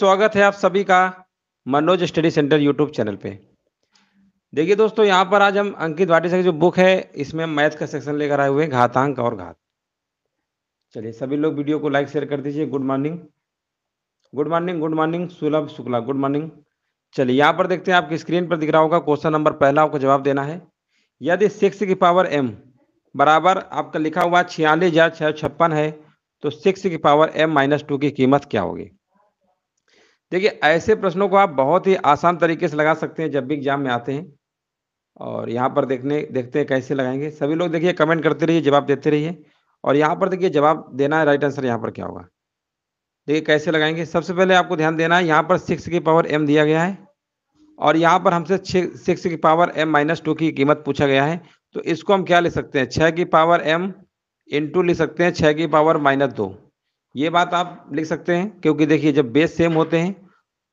स्वागत है आप सभी का Manoj study centre YouTube channel पे देखिए दोस्तों यहाँ पर आज हम अंकित वाटी की जो बुक है इसमें हम मैथ का सेक्शन लेकर आए हुए हैं घातांक और घात चलिए सभी लोग वीडियो को लाइक शेयर कर दीजिए good morning good morning good morning Sulabh Shukla good morning चलिए यहाँ पर देखते हैं आपकी स्क्रीन पर दिख रहा होगा क्वेश्चन नंबर पहला आपको जवाब देना है यदि सिक्स की पावर एम बराबर आपका लिखा हुआ छियालीस हजार छप्पन है तो सिक्स की पावर एम माइनस टू की कीमत क्या होगी देखिए ऐसे प्रश्नों को आप बहुत ही आसान तरीके से लगा सकते हैं जब भी एग्जाम में आते हैं और यहाँ पर देखने देखते हैं कैसे लगाएंगे सभी लोग देखिए कमेंट करते रहिए जवाब देते रहिए और यहाँ पर देखिए जवाब देना है राइट आंसर यहाँ पर क्या होगा देखिए कैसे लगाएंगे सबसे पहले आपको ध्यान देना है यहाँ पर सिक्स की पावर एम दिया गया है और यहाँ पर हमसे छः सिक्स की पावर एम माइनस टू की कीमत पूछा गया है तो इसको हम क्या ले सकते हैं छः की पावर एम इंटू ले सकते हैं छः की पावर माइनस दो ये बात आप लिख सकते हैं क्योंकि देखिए जब बेस सेम होते हैं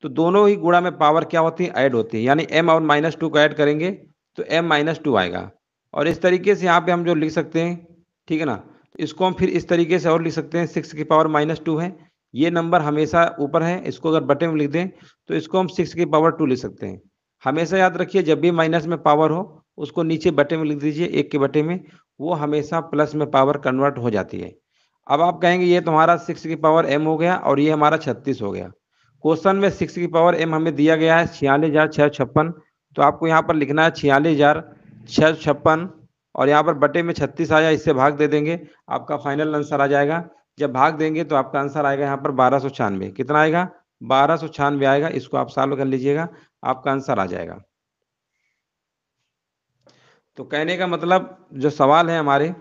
तो दोनों ही गुणा में पावर क्या होती है ऐड होती है यानी एम और माइनस टू को ऐड करेंगे तो एम माइनस टू आएगा और इस तरीके से यहाँ पे हम जो लिख सकते हैं ठीक है ना इसको हम फिर इस तरीके से और लिख सकते हैं सिक्स की पावर माइनस टू है ये नंबर हमेशा ऊपर है इसको अगर बटे में लिख दें तो इसको हम सिक्स की पावर टू लिख सकते हैं हमेशा याद रखिए जब भी माइनस में पावर हो उसको नीचे बटे में लिख दीजिए एक के बटे में वो हमेशा प्लस में पावर कन्वर्ट हो जाती है अब आप कहेंगे ये तुम्हारा सिक्स की पावर एम हो गया और ये हमारा छत्तीस हो गया क्वेश्चन में सिक्स की पावर एम हमें दिया गया है छियालीस हजार छः छप्पन तो आपको यहाँ पर लिखना है छियालीस हजार छः छप्पन और यहाँ पर बटे में छत्तीस आया इससे भाग दे देंगे आपका फाइनल आंसर आ जाएगा जब भाग देंगे तो आपका आंसर आएगा यहाँ पर बारह सौ छियानवे कितना आएगा बारह सौ छियानवे आएगा इसको आप सॉल्व कर लीजिएगा आपका आंसर आ जाएगा तो कहने का मतलब जो सवाल है हमारे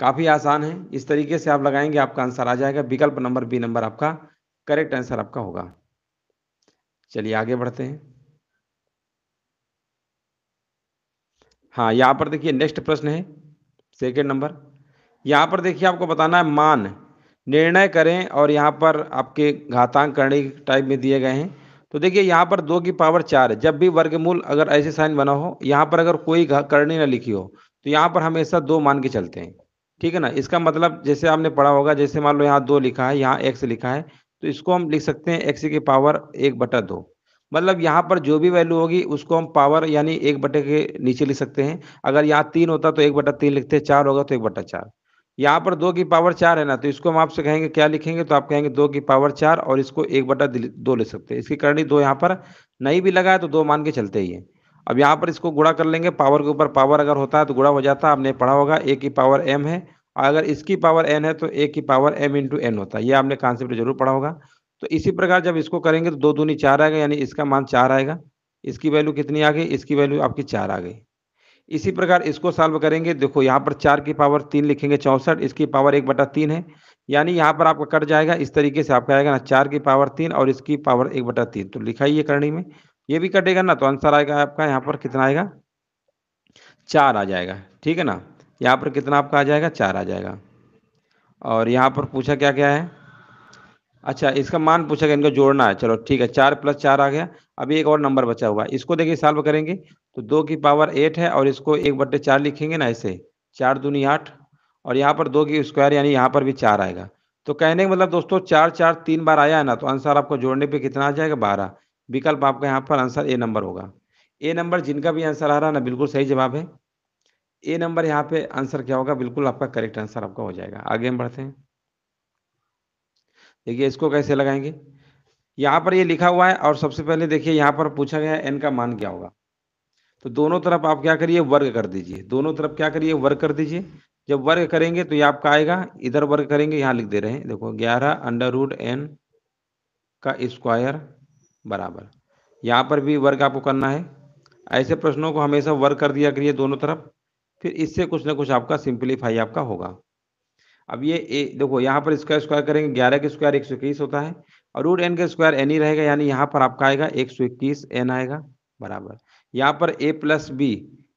काफ़ी आसान है इस तरीके से आप लगाएंगे आपका आंसर आ जाएगा विकल्प नंबर बी नंबर आपका करेक्ट आंसर आपका होगा चलिए आगे बढ़ते हैं हाँ यहाँ पर देखिए नेक्स्ट प्रश्न है सेकेंड नंबर यहाँ पर देखिए आपको बताना है मान निर्णय करें और यहाँ पर आपके घातांक करने टाइप में दिए गए हैं तो देखिए यहाँ पर दो की पावर चार जब भी वर्गमूल अगर ऐसे साइन बना हो यहाँ पर अगर कोई करणी ना लिखी हो तो यहाँ पर हमेशा दो मान के चलते हैं ठीक है ना इसका मतलब जैसे आपने पढ़ा होगा जैसे मान लो यहाँ दो लिखा है यहाँ एक्स लिखा है तो इसको हम लिख सकते हैं एक्स की पावर एक बटा दो मतलब यहाँ पर जो भी वैल्यू होगी उसको हम पावर यानी एक बटे के नीचे लिख सकते हैं अगर यहाँ तीन होता तो एक बटा तीन लिखते हैं चार होगा तो एक बटा चार यहाँ पर दो की पावर चार है ना तो इसको हम आपसे कहेंगे क्या लिखेंगे तो आप कहेंगे दो की पावर चार और इसको एक बटा दो लिख सकते हैं इसकी करनी दो यहाँ पर नहीं भी लगा है तो दो मान के चलते ही है अब यहाँ पर इसको गुड़ा कर लेंगे पावर के ऊपर पावर अगर होता है तो गुड़ा हो जाता है आपने पढ़ा होगा ए की पावर एम है और अगर इसकी पावर एन है तो ए की पावर एम इंटू एन होता है ये आपने कॉन्सेप्ट जरूर पढ़ा होगा तो इसी प्रकार जब इसको करेंगे तो दो दूनी चार आएगा यानी इसका मान चार आएगा इसकी वैल्यू कितनी आ गई इसकी वैल्यू आपकी चार आ गई इसी प्रकार इसको सॉल्व करेंगे देखो यहाँ पर चार की पावर तीन लिखेंगे चौंसठ इसकी पावर एक बटा तीन है यानी यहाँ पर आपका कट जाएगा इस तरीके से आपका आएगा ना चार की पावर तीन और इसकी पावर एक बटा तीन तो लिखा ही करणी में ये भी कटेगा ना तो आंसर आएगा आपका यहाँ पर कितना आएगा चार आ जाएगा ठीक है ना यहाँ पर कितना आपका आ जाएगा चार आ जाएगा और यहाँ पर पूछा क्या क्या है अच्छा इसका मान पूछा गया इनको जोड़ना है चलो ठीक है चार प्लस चार आ गया अभी एक और नंबर बचा हुआ है इसको देखिए सॉल्व करेंगे तो दो की पावर एट है और इसको एक बट्टे चार लिखेंगे ना ऐसे चार दूनी आठ और यहाँ पर दो की स्क्वायर यानी यहाँ पर भी चार आएगा तो कहने का मतलब दोस्तों चार चार तीन बार आया है ना तो आंसर आपको जोड़ने पर कितना आ जाएगा बारह विकल्प आपका यहाँ पर आंसर ए नंबर होगा ए नंबर जिनका भी आंसर आ रहा ना बिल्कुल सही जवाब है ए नंबर यहाँ पे आंसर क्या होगा बिल्कुल आपका करेक्ट आंसर आपका हो जाएगा आगे हम बढ़ते हैं देखिए इसको कैसे लगाएंगे यहाँ पर ये लिखा हुआ है और सबसे पहले देखिए यहाँ पर पूछा गया है एन का मान क्या होगा तो दोनों तरफ आप क्या करिए वर्ग कर दीजिए दोनों तरफ क्या करिए वर्ग कर दीजिए जब वर्ग करेंगे तो ये आपका आएगा इधर वर्ग करेंगे यहाँ लिख दे रहे हैं देखो ग्यारह अंडर रूट एन का स्क्वायर बराबर यहाँ पर भी वर्ग आपको करना है ऐसे प्रश्नों को हमेशा वर्ग कर दिया करिए दोनों तरफ फिर इससे कुछ ना कुछ आपका सिंप्लीफाई आपका होगा अब ये ए, देखो यहाँ पर स्क्वायर स्क्वायर करेंगे ग्यारह के स्क्वायर एक सौ इक्कीस होता है और रूट एन का स्क्वायर एन ही रहेगा यानी यहाँ पर आपका आएगा एक सौ इक्कीस एन आएगा बराबर यहाँ पर ए प्लस बी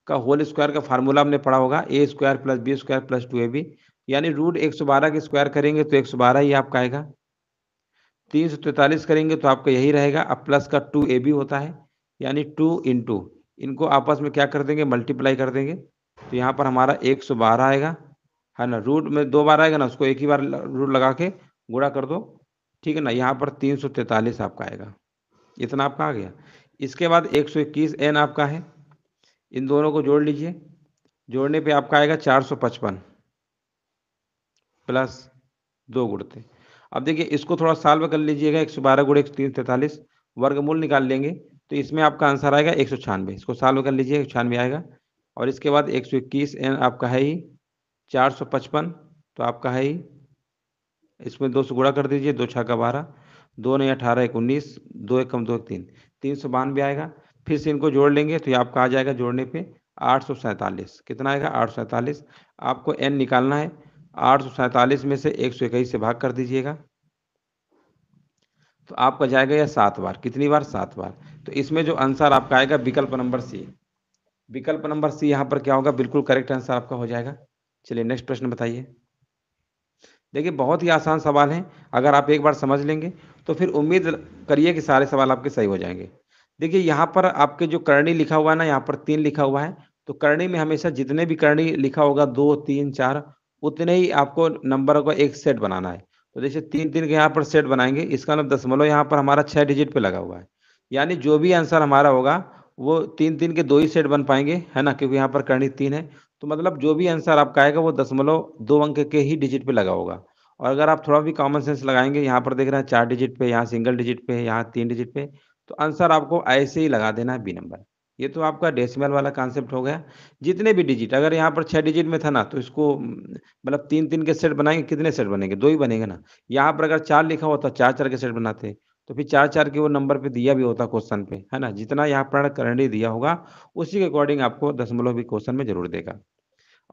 का होल स्क्वायर का फार्मूला हमने पढ़ा होगा A square plus B square plus two A B यानी रूट एक सौ बारह के स्क्वायर करेंगे तो एक सौ बारह ही आपका आएगा तीन सौ तैंतालीस करेंगे तो आपका यही रहेगा अब प्लस का टू ए बी होता है यानी टू इन टू इनको आपस में क्या कर देंगे मल्टीप्लाई कर देंगे तो यहाँ पर हमारा एक सौ बारह आएगा है ना रूट में दो बार आएगा ना उसको एक ही बार रूट लगा के गुड़ा कर दो ठीक है ना यहाँ पर तीन सौ तैंतालीस आपका आएगा इतना आपका आ गया इसके बाद एक सौ इक्कीस एन आपका है इन दोनों को जोड़ लीजिए जोड़ने पर आपका आएगा चार सौ पचपन प्लस दो गुड़ते अब देखिए इसको थोड़ा साल्व कर लीजिएगा एक सौ बारह गुड़े एक सौ तीन तैंतालीस मूल निकाल लेंगे तो इसमें आपका आंसर आएगा एक सौ छियानवे इसको साल्व कर लीजिए एक सौ छियानवे आएगा और इसके बाद एक सौ इक्कीस एन आपका है ही चार सौ पचपन तो आपका है ही इसमें दो सौ गुड़ा कर दीजिए दो छः का बारह दो नहीं अठारह एक उन्नीस दो एक कम दो एक तीन तीन सौ बानवे आएगा फिर से इनको जोड़ लेंगे तो ये आपका आ जाएगा जोड़ने पर आठ सौ सैंतालीस कितना आएगा आठ सौ सैंतालीस आपको एन निकालना है आठ में से एक से भाग कर दीजिएगा तो आपका जाएगा यह सात बार कितनी बार सात बार तो इसमें जो आंसर आपका आएगा विकल्प नंबर सी विकल्प नंबर सी यहाँ पर क्या होगा बिल्कुल करेक्ट आंसर आपका हो जाएगा चलिए नेक्स्ट प्रश्न बताइए देखिए बहुत ही आसान सवाल है अगर आप एक बार समझ लेंगे तो फिर उम्मीद करिए कि सारे सवाल आपके सही हो जाएंगे देखिए यहाँ पर आपके जो करणी लिखा हुआ है ना यहाँ पर तीन लिखा हुआ है तो करणी में हमेशा जितने भी करणी लिखा होगा दो तीन चार उतने ही आपको नंबर को एक सेट बनाना है तो जैसे तीन तीन के यहाँ पर सेट बनाएंगे इसका मतलब दशमलव यहाँ पर हमारा छः डिजिट पे लगा हुआ है यानी जो भी आंसर हमारा होगा वो तीन तीन के दो ही सेट बन पाएंगे है ना क्योंकि यहाँ पर करनी तीन है तो मतलब जो भी आंसर आपका आएगा वो दशमलव दो अंक के ही डिजिट पे लगा होगा और अगर आप थोड़ा भी कॉमन सेंस लगाएंगे यहाँ पर देख रहे हैं चार डिजिट पे यहाँ सिंगल डिजिट पे यहाँ तीन डिजिट पे तो आंसर आपको ऐसे ही लगा देना है बी नंबर ये तो आपका डेसिमल वाला कॉन्सेप्ट हो गया जितने भी डिजिट अगर यहाँ पर छः डिजिट में था ना तो इसको मतलब तीन तीन के सेट बनाएंगे कितने सेट बनेंगे दो ही बनेंगे ना यहाँ पर अगर चार लिखा होता चार चार के सेट बनाते तो फिर चार चार के वो नंबर पे दिया भी होता क्वेश्चन पे है ना जितना यहाँ पर करंटली दिया होगा उसी के अकॉर्डिंग आपको दशमलव भी क्वेश्चन में जरूर देगा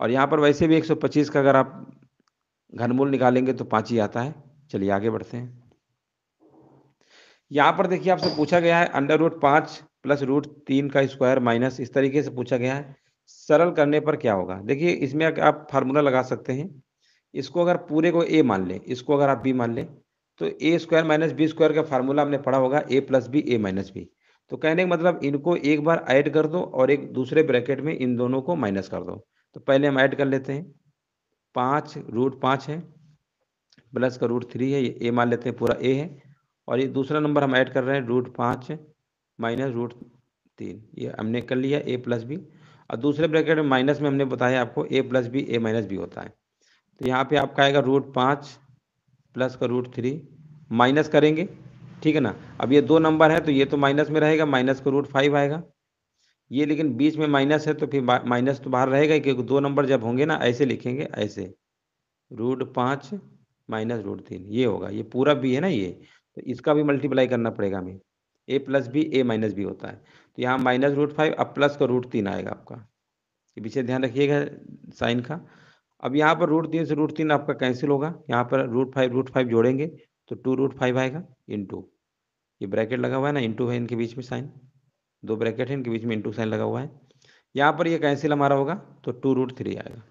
और यहाँ पर वैसे भी एक का अगर आप घनमूल निकालेंगे तो पाँच ही आता है चलिए आगे बढ़ते हैं यहाँ पर देखिए आपसे पूछा गया है अंडर रूट पाँच प्लस रूट तीन का स्क्वायर माइनस इस तरीके से पूछा गया है सरल करने पर क्या होगा देखिए इसमें आप फार्मूला लगा सकते हैं इसको अगर पूरे को ए मान लें इसको अगर आप बी मान लें तो ए स्क्वायर माइनस बी स्क्वायर का फार्मूला हमने पढ़ा होगा A plus B A minus B तो कहने का मतलब इनको एक बार ऐड कर दो और एक दूसरे ब्रैकेट में इन दोनों को माइनस कर दो तो पहले हम ऐड कर लेते हैं पाँच रूट पाँच है प्लस का रूट थ्री है ये ए मान लेते हैं पूरा ए है और ये दूसरा नंबर हम ऐड कर रहे हैं रूट पाँच माइनस रूट तीन ये हमने कर लिया ए प्लस बी और दूसरे ब्रैकेट में माइनस में हमने बताया आपको A plus B A minus B होता है तो यहाँ पे आपका आएगा रूट पाँच प्लस का रूट थ्री माइनस करेंगे ठीक है ना अब ये दो नंबर है तो ये तो माइनस में रहेगा माइनस का रूट फाइव आएगा ये लेकिन बीच में माइनस है तो फिर माइनस तो बाहर रहेगा क्योंकि दो नंबर जब होंगे ना ऐसे लिखेंगे ऐसे रूट पाँच माइनस रूट तीन ये होगा ये पूरा भी है ना ये तो इसका भी मल्टीप्लाई करना पड़ेगा हमें A plus B A minus B होता है तो यहाँ माइनस रूट फाइव अब प्लस का रूट तीन आएगा आपका ये पीछे ध्यान रखिएगा साइन का अब यहाँ पर रूट तीन से रूट तीन आपका कैंसिल होगा यहाँ पर रूट फाइव रूट फाइव जोड़ेंगे तो टू रूट फाइव आएगा टू ये ब्रैकेट लगा हुआ है ना इंटू है इनके बीच में साइन दो ब्रैकेट है इनके बीच में इंटू साइन लगा हुआ है यहाँ पर ये कैंसिल हमारा होगा तो टू रूट थ्री आएगा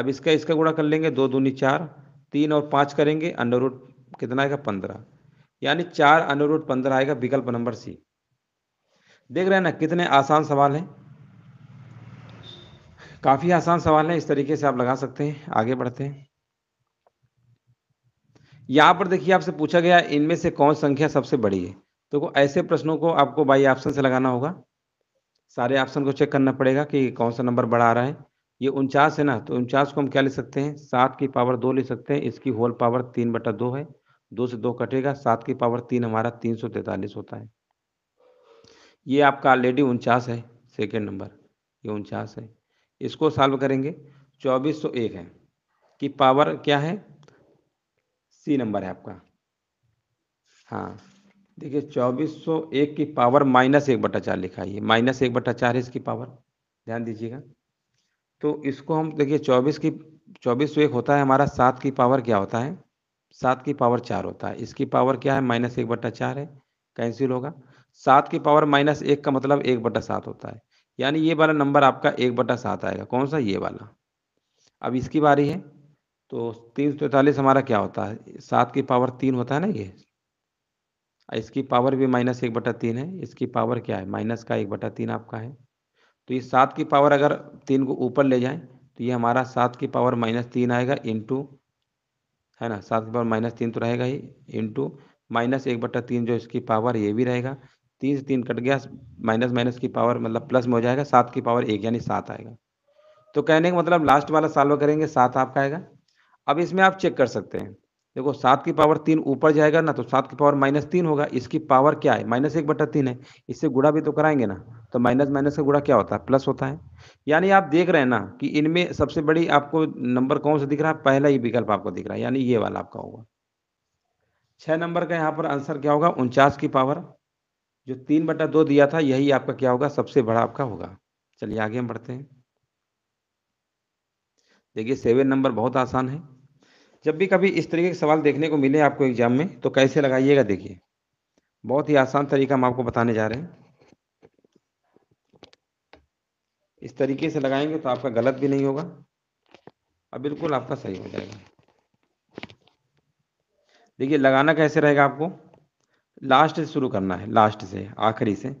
अब इसका इसका गुणा कर लेंगे दो दूनी चार तीन और पाँच करेंगे अंडर रूट कितना आएगा पंद्रह यानी चार अनुरूट पंद्रह आएगा विकल्प नंबर सी देख रहे हैं ना कितने आसान सवाल हैं काफी आसान सवाल है इस तरीके से आप लगा सकते हैं आगे बढ़ते हैं यहां पर देखिए आपसे पूछा गया इनमें से कौन संख्या सबसे बड़ी है तो ऐसे प्रश्नों को आपको बाई ऑप्शन से लगाना होगा सारे ऑप्शन को चेक करना पड़ेगा कि कौन सा नंबर बड़ा आ रहा है ये उनचास है ना तो उनचास को हम क्या ले सकते हैं सात की पावर दो ले सकते हैं इसकी होल पावर तीन बटा दो है दो से दो कटेगा सात की पावर तीन हमारा तीन सौ तैतालीस होता है ये आपका ऑलरेडी उनचास है सेकेंड नंबर ये उनचास है इसको सॉल्व करेंगे चौबीस सौ एक है कि पावर क्या है सी नंबर है आपका हाँ देखिए चौबीस सौ एक की पावर माइनस एक बटा चार लिखा है माइनस एक बटा चार है इसकी पावर ध्यान दीजिएगा तो इसको हम देखिए चौबीस की चौबीस सौ एक होता है हमारा सात की पावर क्या होता है सात की पावर चार होता है इसकी पावर क्या है माइनस एक बट्टा चार है कैंसिल होगा सात की पावर माइनस एक का मतलब एक बटा सात होता है यानी ये वाला नंबर आपका एक बटा सात आएगा कौन सा ये वाला अब इसकी बारी है तो तीन सौ तैतालीस हमारा क्या होता है सात की पावर तीन होता है ना ये इसकी पावर भी माइनस एक बटा तीन है इसकी पावर क्या है माइनस का एक बटा तीन आपका है तो ये सात की पावर अगर तीन को ऊपर ले जाएं तो ये हमारा सात की पावर माइनस तीन आएगा इंटू है ना सात के पावर माइनस तीन तो रहेगा ही इंटू माइनस एक बट्टा तीन जो इसकी पावर ये भी रहेगा तीन से तीन कट गया माइनस माइनस की पावर मतलब प्लस में हो जाएगा सात की पावर एक यानी सात आएगा तो कहने का मतलब लास्ट वाला सॉल्व करेंगे सात आपका आएगा अब इसमें आप चेक कर सकते हैं देखो सात की पावर तीन ऊपर जाएगा ना तो सात की पावर माइनस तीन होगा इसकी पावर क्या है माइनस एक बटा तीन है इससे गुड़ा भी तो कराएंगे ना तो माइनस माइनस का गुड़ा क्या होता है प्लस होता है यानी आप देख रहे हैं ना कि इनमें सबसे बड़ी आपको नंबर कौन सा दिख रहा है पहला ही विकल्प आपको दिख रहा है यानी ये वाला आपका होगा छह नंबर का यहाँ पर आंसर क्या होगा उनचास की पावर जो तीन बटा दो दिया था यही आपका क्या होगा सबसे बड़ा आपका होगा चलिए आगे हम बढ़ते हैं देखिए सेवन नंबर बहुत आसान है जब भी कभी इस तरीके के सवाल देखने को मिले आपको एग्जाम में तो कैसे लगाइएगा देखिए बहुत ही आसान तरीका हम आपको बताने जा रहे हैं इस तरीके से लगाएंगे तो आपका गलत भी नहीं होगा और बिल्कुल आपका सही हो जाएगा देखिए लगाना कैसे रहेगा आपको लास्ट से शुरू करना है लास्ट से आखिरी से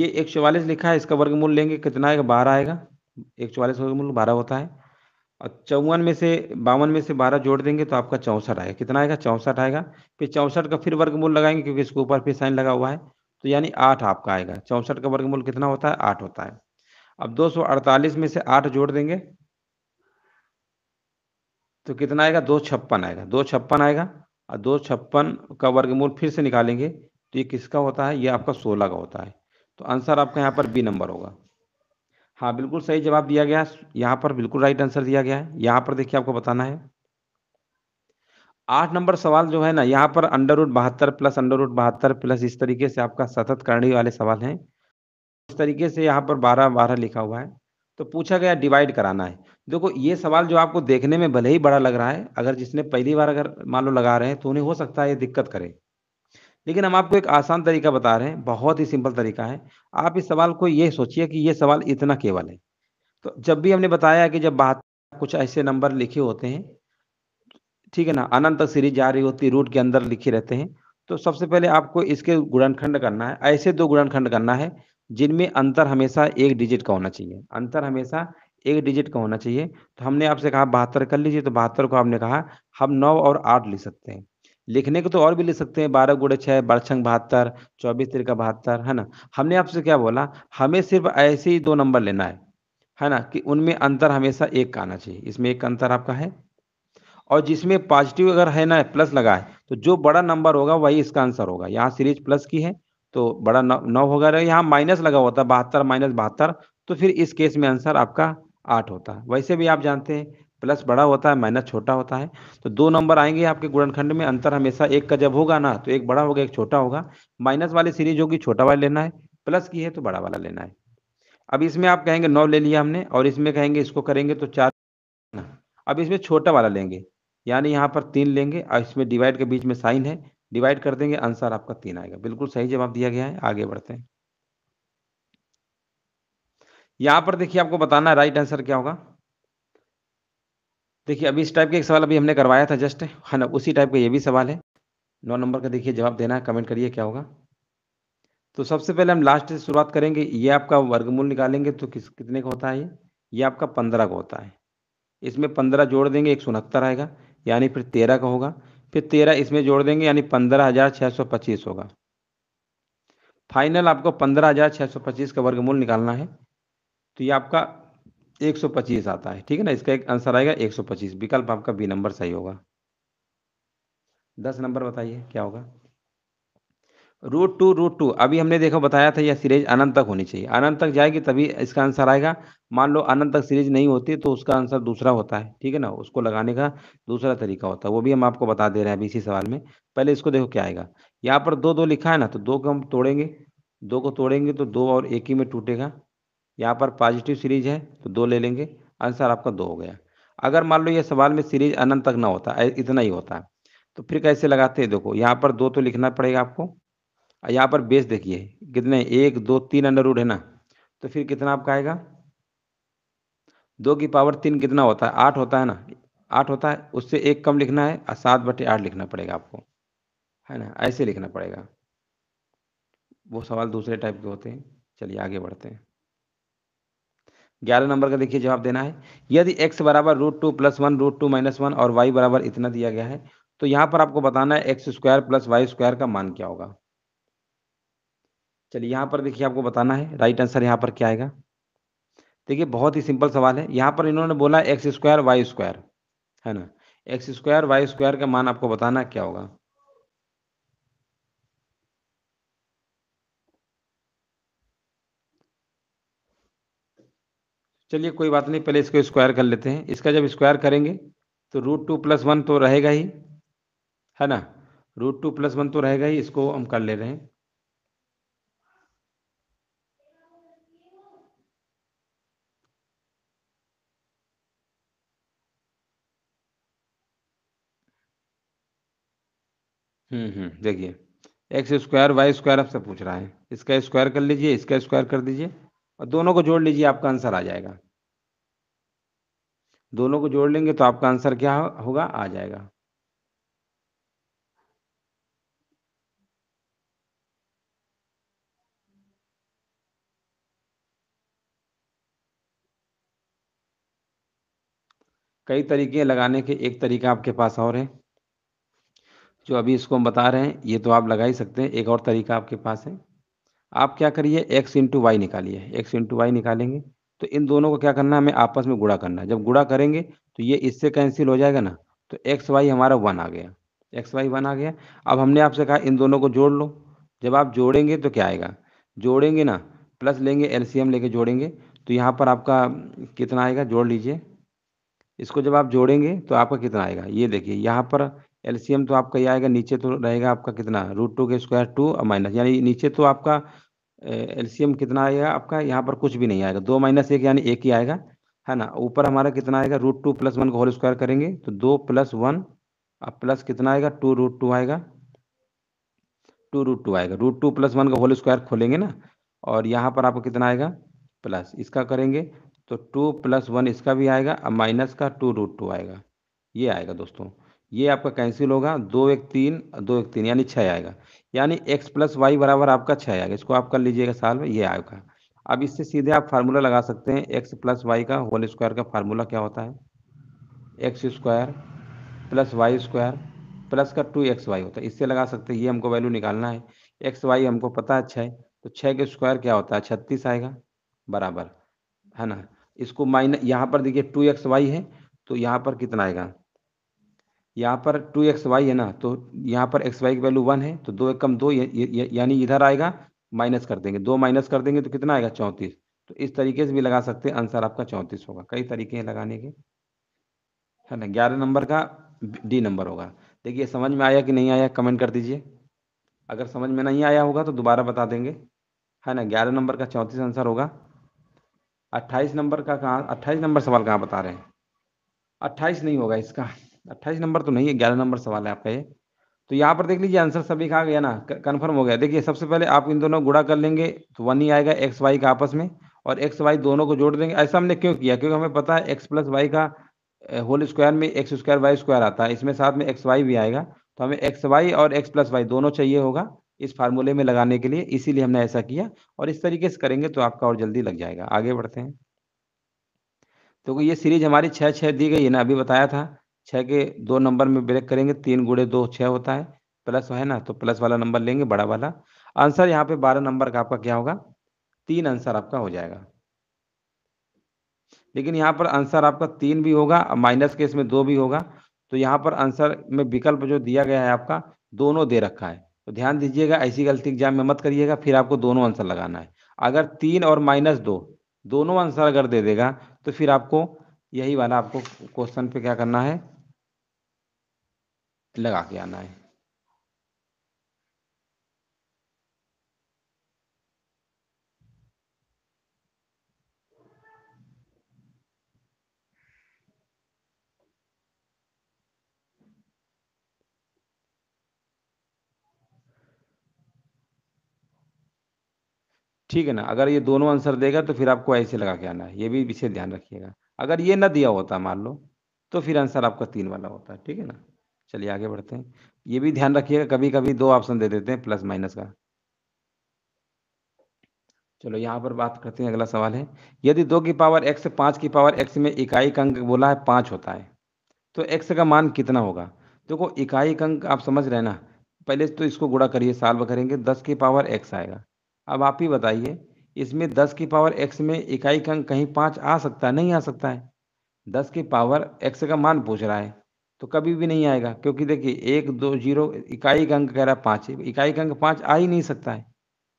ये एक चौवालीस लिखा है इसका वर्गमूल लेंगे कितना आएगा बारह आएगा एक चौवालीस वर्गमूल बारह होता है और चौवन में से बावन में से बारह जोड़ देंगे तो आपका चौंसठ आएगा कितना आएगा चौंसठ आएगा फिर चौंसठ का फिर वर्गमूल लगाएंगे क्योंकि इसके ऊपर फिर साइन लगा हुआ है तो यानी आठ आपका आएगा चौंसठ का वर्गमूल कितना होता है आठ होता है अब अड़तालीस में से आठ जोड़ देंगे तो कितना आएगा दो छप्पन आएगा दो छप्पन आएगा और दो छप्पन का वर्गमूल फिर से निकालेंगे तो ये किसका होता है ये आपका सोलह का होता है तो आंसर आपका यहाँ पर बी नंबर होगा हाँ बिल्कुल सही जवाब दिया गया यहाँ पर बिल्कुल राइट आंसर दिया गया है यहाँ पर देखिए आपको बताना है आठ नंबर सवाल जो है ना यहाँ पर अंडर रूट बहत्तर प्लस अंडर रूट बहत्तर प्लस इस तरीके से आपका सतत करणी वाले सवाल हैं इस तरीके से यहाँ पर बारह बारह लिखा हुआ है तो पूछा गया डिवाइड कराना है देखो ये सवाल जो आपको देखने में भले ही बड़ा लग रहा है अगर जिसने पहली बार अगर मान लो लगा रहे हैं तो उन्हें हो सकता है ये दिक्कत करे लेकिन हम आपको एक आसान तरीका बता रहे हैं बहुत ही सिंपल तरीका है आप इस सवाल को ये सोचिए कि ये सवाल इतना केवल है तो जब भी हमने बताया कि जब बात कुछ ऐसे नंबर लिखे होते हैं ठीक है ना अनंत सीरीज जा रही होती रूट के अंदर लिखे रहते हैं तो सबसे पहले आपको इसके गुणनखंड करना है ऐसे दो गुणनखंड करना है जिनमें अंतर हमेशा एक डिजिट का होना चाहिए अंतर हमेशा एक डिजिट का होना चाहिए तो हमने आपसे कहा बहत्तर कर लीजिए तो बहत्तर को आपने कहा हम नौ और आठ लिख सकते हैं लिखने को तो और भी लिख सकते हैं बारह गुड़े छः बारह बहत्तर चौबीस तिरका बहत्तर है ना हमने आपसे क्या बोला हमें सिर्फ ऐसे ही दो नंबर लेना है है ना कि उनमें अंतर हमेशा एक का आना चाहिए इसमें एक अंतर आपका है और जिसमें पॉजिटिव अगर है ना प्लस लगा है तो जो बड़ा नंबर होगा वही इसका आंसर होगा यहाँ सीरीज प्लस की है तो बड़ा नौ होगा यहाँ माइनस लगा होता बहत्तर माइनस बहत्तर तो फिर इस केस में आंसर आपका आठ होता है वैसे भी आप जानते हैं प्लस बड़ा होता है माइनस छोटा होता है तो दो नंबर आएंगे आपके गुणनखंड में अंतर हमेशा एक का जब होगा ना तो एक बड़ा होगा एक छोटा होगा माइनस वाली सीरीज होगी छोटा वाला लेना है प्लस की है तो बड़ा वाला लेना है अब इसमें आप कहेंगे नौ ले लिया हमने और इसमें कहेंगे इसको करेंगे तो चार अब इसमें छोटा वाला लेंगे यानी यहाँ पर तीन लेंगे और इसमें डिवाइड के बीच में साइन है डिवाइड कर देंगे आंसर आपका तीन आएगा बिल्कुल सही जवाब दिया गया है आगे बढ़ते हैं यहां पर देखिए आपको बताना राइट आंसर क्या होगा देखिए अभी इस टाइप का एक सवाल अभी हमने करवाया था जस्ट है ना उसी टाइप का ये भी सवाल है नौ नंबर का देखिए जवाब देना है कमेंट करिए क्या होगा तो सबसे पहले हम लास्ट से शुरुआत करेंगे ये आपका वर्गमूल निकालेंगे तो किस कितने का होता है ये ये आपका पंद्रह का होता है इसमें पंद्रह जोड़ देंगे एक सौ उनहत्तर आएगा यानी फिर तेरह का होगा फिर तेरह इसमें जोड़ देंगे यानी पंद्रह हज़ार छः सौ पच्चीस होगा फाइनल आपको पंद्रह हज़ार छः सौ पच्चीस का वर्गमूल निकालना है तो ये आपका 125 आता है ठीक है ना इसका एक आंसर आएगा 125 विकल्प आपका बी नंबर सही होगा दस नंबर बताइए क्या होगा रूट टू रूट टू अभी हमने देखो बताया था यह सीरीज अनंत तक होनी चाहिए अनंत तक जाएगी तभी इसका आंसर आएगा मान लो अनंत तक सीरीज नहीं होती तो उसका आंसर दूसरा होता है ठीक है ना उसको लगाने का दूसरा तरीका होता है वो भी हम आपको बता दे रहे हैं अभी इसी सवाल में पहले इसको देखो क्या आएगा यहाँ पर दो दो लिखा है ना तो दो को हम तोड़ेंगे दो को तोड़ेंगे तो दो और एक ही में टूटेगा यहाँ पर पॉजिटिव सीरीज है तो दो ले लेंगे आंसर आपका दो हो गया अगर मान लो ये सवाल में सीरीज अनंत तक ना होता इतना ही होता है तो फिर कैसे लगाते हैं देखो यहाँ पर दो तो लिखना पड़ेगा आपको यहाँ पर बेस देखिए कितने एक दो तीन अंडर रूट है ना तो फिर कितना आपका आएगा दो की पावर तीन कितना होता है आठ होता है ना आठ होता है उससे एक कम लिखना है और सात बटे आठ लिखना पड़ेगा आपको है ना ऐसे लिखना पड़ेगा वो सवाल दूसरे टाइप के होते हैं चलिए आगे बढ़ते हैं ग्यारह नंबर का देखिए जवाब देना है यदि एक्स बराबर root two plus one root two minus one और वाई बराबर इतना दिया गया है तो यहाँ पर आपको बताना है x square plus Y square का मान क्या होगा चलिए यहाँ पर देखिए आपको बताना है राइट आंसर यहाँ पर क्या आएगा देखिए बहुत ही सिंपल सवाल है यहाँ पर इन्होंने बोला एक्स स्क्वायर वाई स्क्वायर है ना एक्स स्क्वायर वाई स्क्वायर का मान आपको बताना क्या होगा चलिए कोई बात नहीं पहले इसको स्क्वायर कर लेते हैं इसका जब स्क्वायर करेंगे तो रूट टू प्लस वन तो रहेगा ही है ना रूट टू प्लस वन तो रहेगा ही इसको हम कर ले रहे हैं हम्म, हम्म देखिए एक्स स्क्वायर वाई स्क्वायर आपसे पूछ रहा है इसका स्क्वायर कर लीजिए इसका स्क्वायर कर दीजिए और दोनों को जोड़ लीजिए आपका आंसर आ जाएगा दोनों को जोड़ लेंगे तो आपका आंसर क्या होगा आ जाएगा कई तरीके लगाने के एक तरीका आपके पास और है जो अभी इसको हम बता रहे हैं ये तो आप लगा ही सकते हैं एक और तरीका आपके पास है आप क्या करिए एक्स इंटू वाई निकालिए एक्स इंटू वाई निकालेंगे तो इन दोनों को क्या करना है हमें आपस में गुड़ा करना है जब गुड़ा करेंगे तो ये इससे कैंसिल हो जाएगा ना तो एक्स वाई हमारा वन आ गया एक्स वाई वन आ गया अब हमने आपसे कहा इन दोनों को जोड़ लो जब आप जोड़ेंगे तो क्या आएगा जोड़ेंगे ना प्लस लेंगे एलसीएम लेके जोड़ेंगे तो यहाँ पर आपका कितना आएगा जोड़ लीजिए इसको जब आप जोड़ेंगे तो आपका कितना आएगा ये देखिए यहाँ पर एलसीएम तो आपका ये आएगा नीचे तो रहेगा आपका कितना रूट टू के स्क्वायर टू माइनस यानी नीचे तो आपका एलसीएम कितना आएगा आपका यहाँ पर कुछ भी नहीं आएगा दो माइनस एक यानी एक ही आएगा है ना ऊपर हमारा कितना आएगा रूट टू प्लस वन का होल स्क्वायर करेंगे तो दो प्लस वन अब प्लस कितना आएगा टू रूट टू आएगा टू रूट टू आएगा रूट टू प्लस वन का होल स्क्वायर खोलेंगे ना और यहाँ पर आपको कितना आएगा प्लस इसका करेंगे तो टू प्लस वन इसका भी आएगा अब माइनस का टू रूट टू आएगा ये आएगा दोस्तों ये आपका कैंसिल होगा दो एक तीन दो एक तीन यानी छः आएगा यानी एक्स प्लस वाई बराबर आपका छः आएगा इसको आप कर लीजिएगा साल में ये आएगा अब इससे सीधे आप फार्मूला लगा सकते हैं एक्स प्लस वाई का होल स्क्वायर का फार्मूला क्या होता है x square plus Y square plus का टू एक्स वाई होता है इससे लगा सकते हैं ये हमको वैल्यू निकालना है एक्स वाई हमको पता है छः तो छः के स्क्वायर क्या होता है छत्तीस आएगा बराबर है ना इसको माइनस यहाँ पर देखिए टू एक्स वाई है तो यहाँ पर कितना आएगा यहाँ पर टू एक्स वाई है ना तो यहाँ पर एक्स वाई की वैल्यू वन है तो दो एक कम दो या, या, यानी इधर आएगा माइनस कर देंगे दो माइनस कर देंगे तो कितना आएगा चौंतीस तो इस तरीके से भी लगा सकते हैं आंसर आपका चौंतीस होगा कई तरीके हैं लगाने के है ना ग्यारह नंबर का डी नंबर होगा देखिए समझ में आया कि नहीं आया कमेंट कर दीजिए अगर समझ में नहीं आया होगा तो दोबारा बता देंगे है ना ग्यारह नंबर का चौंतीस आंसर होगा अट्ठाईस नंबर का कहाँ अट्ठाईस नंबर सवाल कहाँ बता रहे हैं अट्ठाईस नहीं होगा इसका अट्ठाईस नंबर तो नहीं है ग्यारह नंबर सवाल है आपका ये तो यहाँ पर देख लीजिए आंसर सभी का गया ना कन्फर्म हो गया देखिए सबसे पहले आप इन दोनों गुड़ा कर लेंगे तो वन ही आएगा एक्स वाई का आपस में और एक्स वाई दोनों को जोड़ देंगे ऐसा हमने क्यों किया क्योंकि हमें पता है एक्स प्लस वाई का होल स्क्वायर में एक्स स्क्वायर वाई स्क्वायर आता है इसमें साथ में एक्स वाई भी आएगा तो हमें एक्स वाई और एक्स प्लस वाई दोनों चाहिए होगा इस फार्मूले में लगाने के लिए इसीलिए हमने ऐसा किया और इस तरीके से करेंगे तो आपका और जल्दी लग जाएगा आगे बढ़ते हैं तो ये सीरीज हमारी छः छः दी गई है ना अभी बताया था छः के दो नंबर में ब्रेक करेंगे तीन गुड़े दो छः होता है प्लस है ना तो प्लस वाला नंबर लेंगे बड़ा वाला आंसर यहाँ पे बारह नंबर का आपका क्या होगा तीन आंसर आपका हो जाएगा लेकिन यहाँ पर आंसर आपका तीन भी होगा माइनस के इसमें दो भी होगा तो यहाँ पर आंसर में विकल्प जो दिया गया है आपका दोनों दे रखा है तो ध्यान दीजिएगा ऐसी गलती एग्जाम में मत करिएगा फिर आपको दोनों आंसर लगाना है अगर तीन और माइनस दो दोनों आंसर अगर दे देगा तो फिर आपको यही वाला आपको क्वेश्चन पे क्या करना है लगा के आना है ठीक है ना अगर ये दोनों आंसर देगा तो फिर आपको ऐसे लगा के आना है ये भी विशेष ध्यान रखिएगा अगर ये ना दिया होता मान लो तो फिर आंसर आपका तीन वाला होता है ठीक है ना चलिए आगे बढ़ते हैं ये भी ध्यान रखिएगा कभी कभी दो ऑप्शन दे देते हैं प्लस माइनस का चलो यहाँ पर बात करते हैं अगला सवाल है यदि दो की पावर एक्स पांच की पावर एक्स में इकाई का अंक बोला है पांच होता है तो एक्स का मान कितना होगा देखो तो इकाई का अंक आप समझ रहे ना पहले तो इसको गुड़ा करिए साल करेंगे दस की पावर एक्स आएगा अब आप ही बताइए इसमें दस की पावर एक्स में इकाई का अंक कहीं पाँच आ सकता है नहीं आ सकता है दस की पावर एक्स का मान पूछ रहा है तो कभी भी नहीं आएगा क्योंकि देखिए एक दो जीरो इकाई का अंक कह रहा है पाँच इकाई का अंक पाँच आ ही नहीं सकता है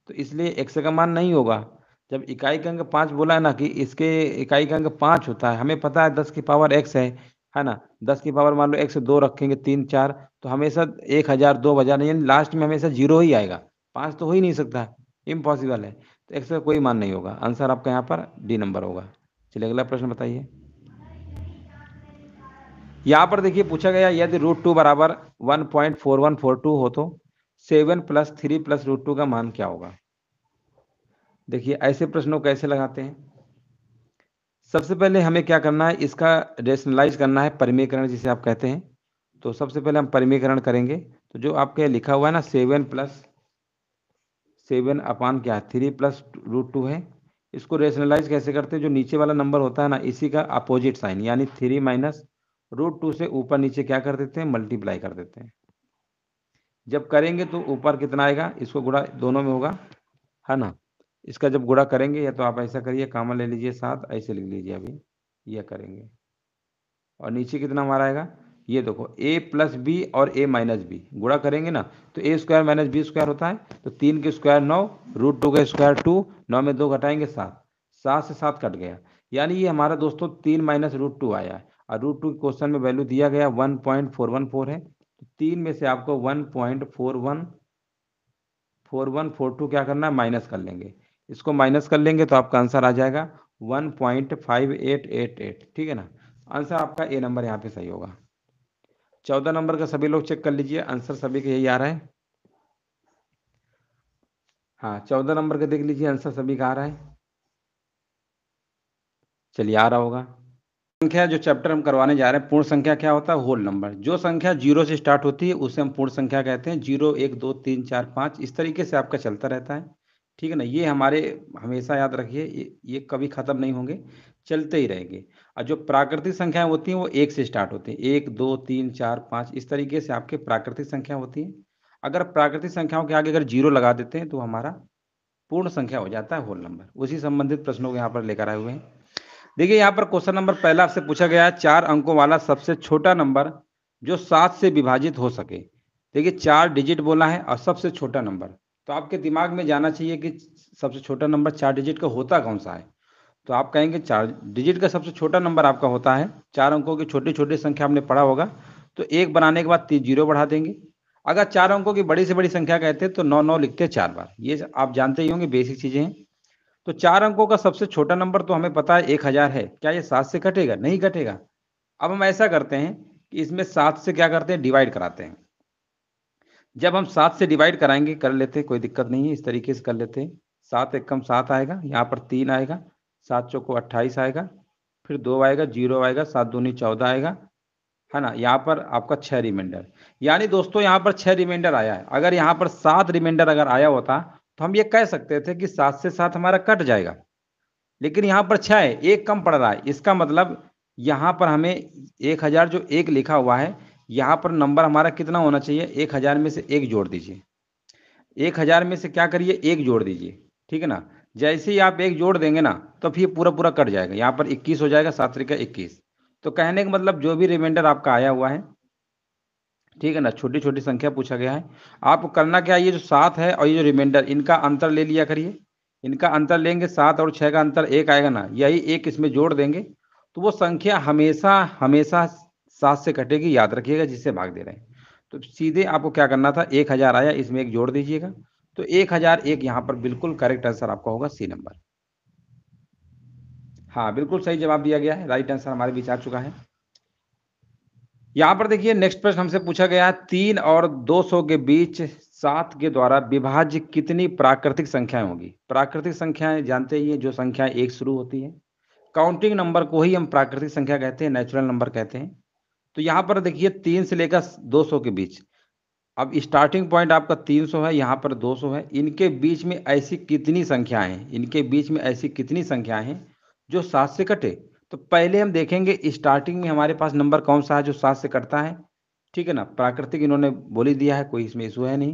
तो इसलिए एक से का मान नहीं होगा जब इकाई का अंक पाँच बोला है ना कि इसके इकाई का अंक पाँच होता है हमें पता है दस की पावर एक्स है है ना दस की पावर मान लो एक से दो रखेंगे तीन चार तो हमेशा एक हज़ार दो हज़ार यानी लास्ट में हमेशा जीरो ही आएगा पाँच तो हो ही नहीं सकता इम्पॉसिबल है तो एक से कोई मान नहीं होगा आंसर आपका यहाँ पर डी नंबर होगा चलिए अगला प्रश्न बताइए यहाँ पर देखिए पूछा गया यदि रूट टू बराबर one point four one four two हो तो seven plus three plus root two का मान क्या होगा देखिए ऐसे प्रश्नों कैसे लगाते हैं सबसे पहले हमें क्या करना है इसका रेशनलाइज करना है परिमीकरण जिसे आप कहते हैं तो सबसे पहले हम परिमीकरण करेंगे तो जो आपके लिखा हुआ है ना सेवन प्लस सेवन अपान क्या है थ्री प्लस रूट टू है इसको रेशनलाइज कैसे करते हैं जो नीचे वाला नंबर होता है ना इसी का अपोजिट साइन यानी थ्री माइनस रूट टू से ऊपर नीचे क्या कर देते हैं मल्टीप्लाई कर देते हैं जब करेंगे तो ऊपर कितना आएगा इसको गुड़ा दोनों में होगा है ना इसका जब गुड़ा करेंगे या तो आप ऐसा करिए कामन ले लीजिए साथ ऐसे लिख लीजिए अभी यह करेंगे और नीचे कितना हमारा आएगा ये देखो ए प्लस बी और ए माइनस बी गुड़ा करेंगे ना तो ए स्क्वायर माइनस बी स्क्वायर होता है तो तीन के स्क्वायर नौ रूट टू का स्क्वायर टू नौ में दो घटाएंगे सात सात से सात कट गया यानी ये हमारा दोस्तों तीन माइनस रूट टू आया है और रूट टू क्वेश्चन में वैल्यू दिया गया one point four one four है तो तीन में से आपको one point four one four one four two क्या करना है माइनस कर लेंगे इसको माइनस कर लेंगे तो आपका आंसर आ जाएगा one point five eight eight eight ठीक है ना आंसर आपका ए नंबर यहाँ पे सही होगा चौदह नंबर का सभी लोग चेक कर लीजिए आंसर सभी का यही आ रहा है हाँ चौदह नंबर का देख लीजिए आंसर सभी का आ रहा है चलिए आ रहा होगा संख्या जो चैप्टर हम करवाने जा रहे हैं पूर्ण संख्या क्या होता है होल नंबर जो संख्या जीरो से स्टार्ट होती है उसे हम पूर्ण संख्या कहते हैं जीरो एक दो तीन चार पाँच इस तरीके से आपका चलता रहता है ठीक है ना ये हमारे हमेशा याद रखिए ये, ये कभी ख़त्म नहीं होंगे चलते ही रहेंगे और जो प्राकृतिक संख्याएं होती हैं वो एक से स्टार्ट होती हैं एक दो तीन चार पाँच इस तरीके से आपके प्राकृतिक संख्या होती हैं अगर प्राकृतिक संख्याओं के आगे अगर जीरो लगा देते हैं तो हमारा पूर्ण संख्या हो जाता है होल नंबर उसी संबंधित प्रश्नों को यहाँ पर लेकर आए हुए हैं देखिए यहाँ पर क्वेश्चन नंबर पहला आपसे पूछा गया है चार अंकों वाला सबसे छोटा नंबर जो सात से विभाजित हो सके देखिए चार डिजिट बोला है और सबसे छोटा नंबर तो आपके दिमाग में जाना चाहिए कि सबसे छोटा नंबर चार डिजिट का होता कौन सा है तो आप कहेंगे चार डिजिट का सबसे छोटा नंबर आपका होता है चार अंकों की छोटी छोटी संख्या आपने पढ़ा होगा तो एक बनाने के बाद तीस जीरो बढ़ा देंगे अगर चार अंकों की बड़ी से बड़ी संख्या कहते हैं तो नौ नौ लिखते हैं चार बार ये आप जानते ही होंगे बेसिक चीज़ें हैं तो चार अंकों का सबसे छोटा नंबर तो हमें पता है एक हजार है क्या ये सात से घटेगा नहीं घटेगा अब हम ऐसा करते हैं कि इसमें सात से क्या करते हैं डिवाइड कराते हैं जब हम सात से डिवाइड कराएंगे कर लेते हैं कोई दिक्कत नहीं है इस तरीके से कर लेते हैं सात एक कम सात आएगा यहाँ पर तीन आएगा सात चौको अट्ठाईस आएगा फिर दो आएगा जीरो आएगा सात दूनी चौदह आएगा है ना यहाँ पर आपका छः रिमाइंडर यानी दोस्तों यहाँ पर छः रिमाइंडर आया है अगर यहाँ पर सात रिमाइंडर अगर आया होता तो हम ये कह सकते थे कि सात से सात हमारा कट जाएगा लेकिन यहाँ पर छः एक कम पड़ रहा है इसका मतलब यहाँ पर हमें एक हज़ार जो एक लिखा हुआ है यहाँ पर नंबर हमारा कितना होना चाहिए एक हज़ार में से एक जोड़ दीजिए एक हज़ार में से क्या करिए एक जोड़ दीजिए ठीक है ना जैसे ही आप एक जोड़ देंगे ना तो फिर पूरा पूरा कट जाएगा यहाँ पर इक्कीस हो जाएगा सात तरीका इक्कीस तो कहने का मतलब जो भी रिमाइंडर आपका आया हुआ है ठीक है ना छोटी छोटी संख्या पूछा गया है आपको करना क्या है ये जो सात है और ये जो रिमाइंडर इनका अंतर ले लिया करिए इनका अंतर लेंगे सात और छः का अंतर एक आएगा ना यही एक इसमें जोड़ देंगे तो वो संख्या हमेशा हमेशा सात से कटेगी याद रखिएगा जिससे भाग दे रहे हैं तो सीधे आपको क्या करना था एक हज़ार आया इसमें एक जोड़ दीजिएगा तो एक हज़ार एक यहाँ पर बिल्कुल करेक्ट आंसर आपका होगा सी नंबर हाँ बिल्कुल सही जवाब दिया गया है राइट आंसर हमारे बीच आ चुका है यहाँ पर देखिए नेक्स्ट प्रश्न हमसे पूछा गया तीन और दो सौ के बीच सात के द्वारा विभाज्य कितनी प्राकृतिक संख्याएं होगी प्राकृतिक संख्याएं जानते ही है जो संख्या एक शुरू होती है काउंटिंग नंबर को ही हम प्राकृतिक संख्या कहते हैं नेचुरल नंबर कहते हैं तो यहाँ पर देखिए तीन से लेकर दो सौ के बीच अब स्टार्टिंग पॉइंट आपका तीन सौ है यहां पर दो सौ है इनके बीच में ऐसी कितनी संख्याएं हैं इनके बीच में ऐसी कितनी संख्याएं हैं जो सात से कटे तो पहले हम देखेंगे स्टार्टिंग में हमारे पास नंबर कौन सा है जो सात से कटता है ठीक है ना प्राकृतिक इन्होंने बोली दिया है कोई इसमें इशू है नहीं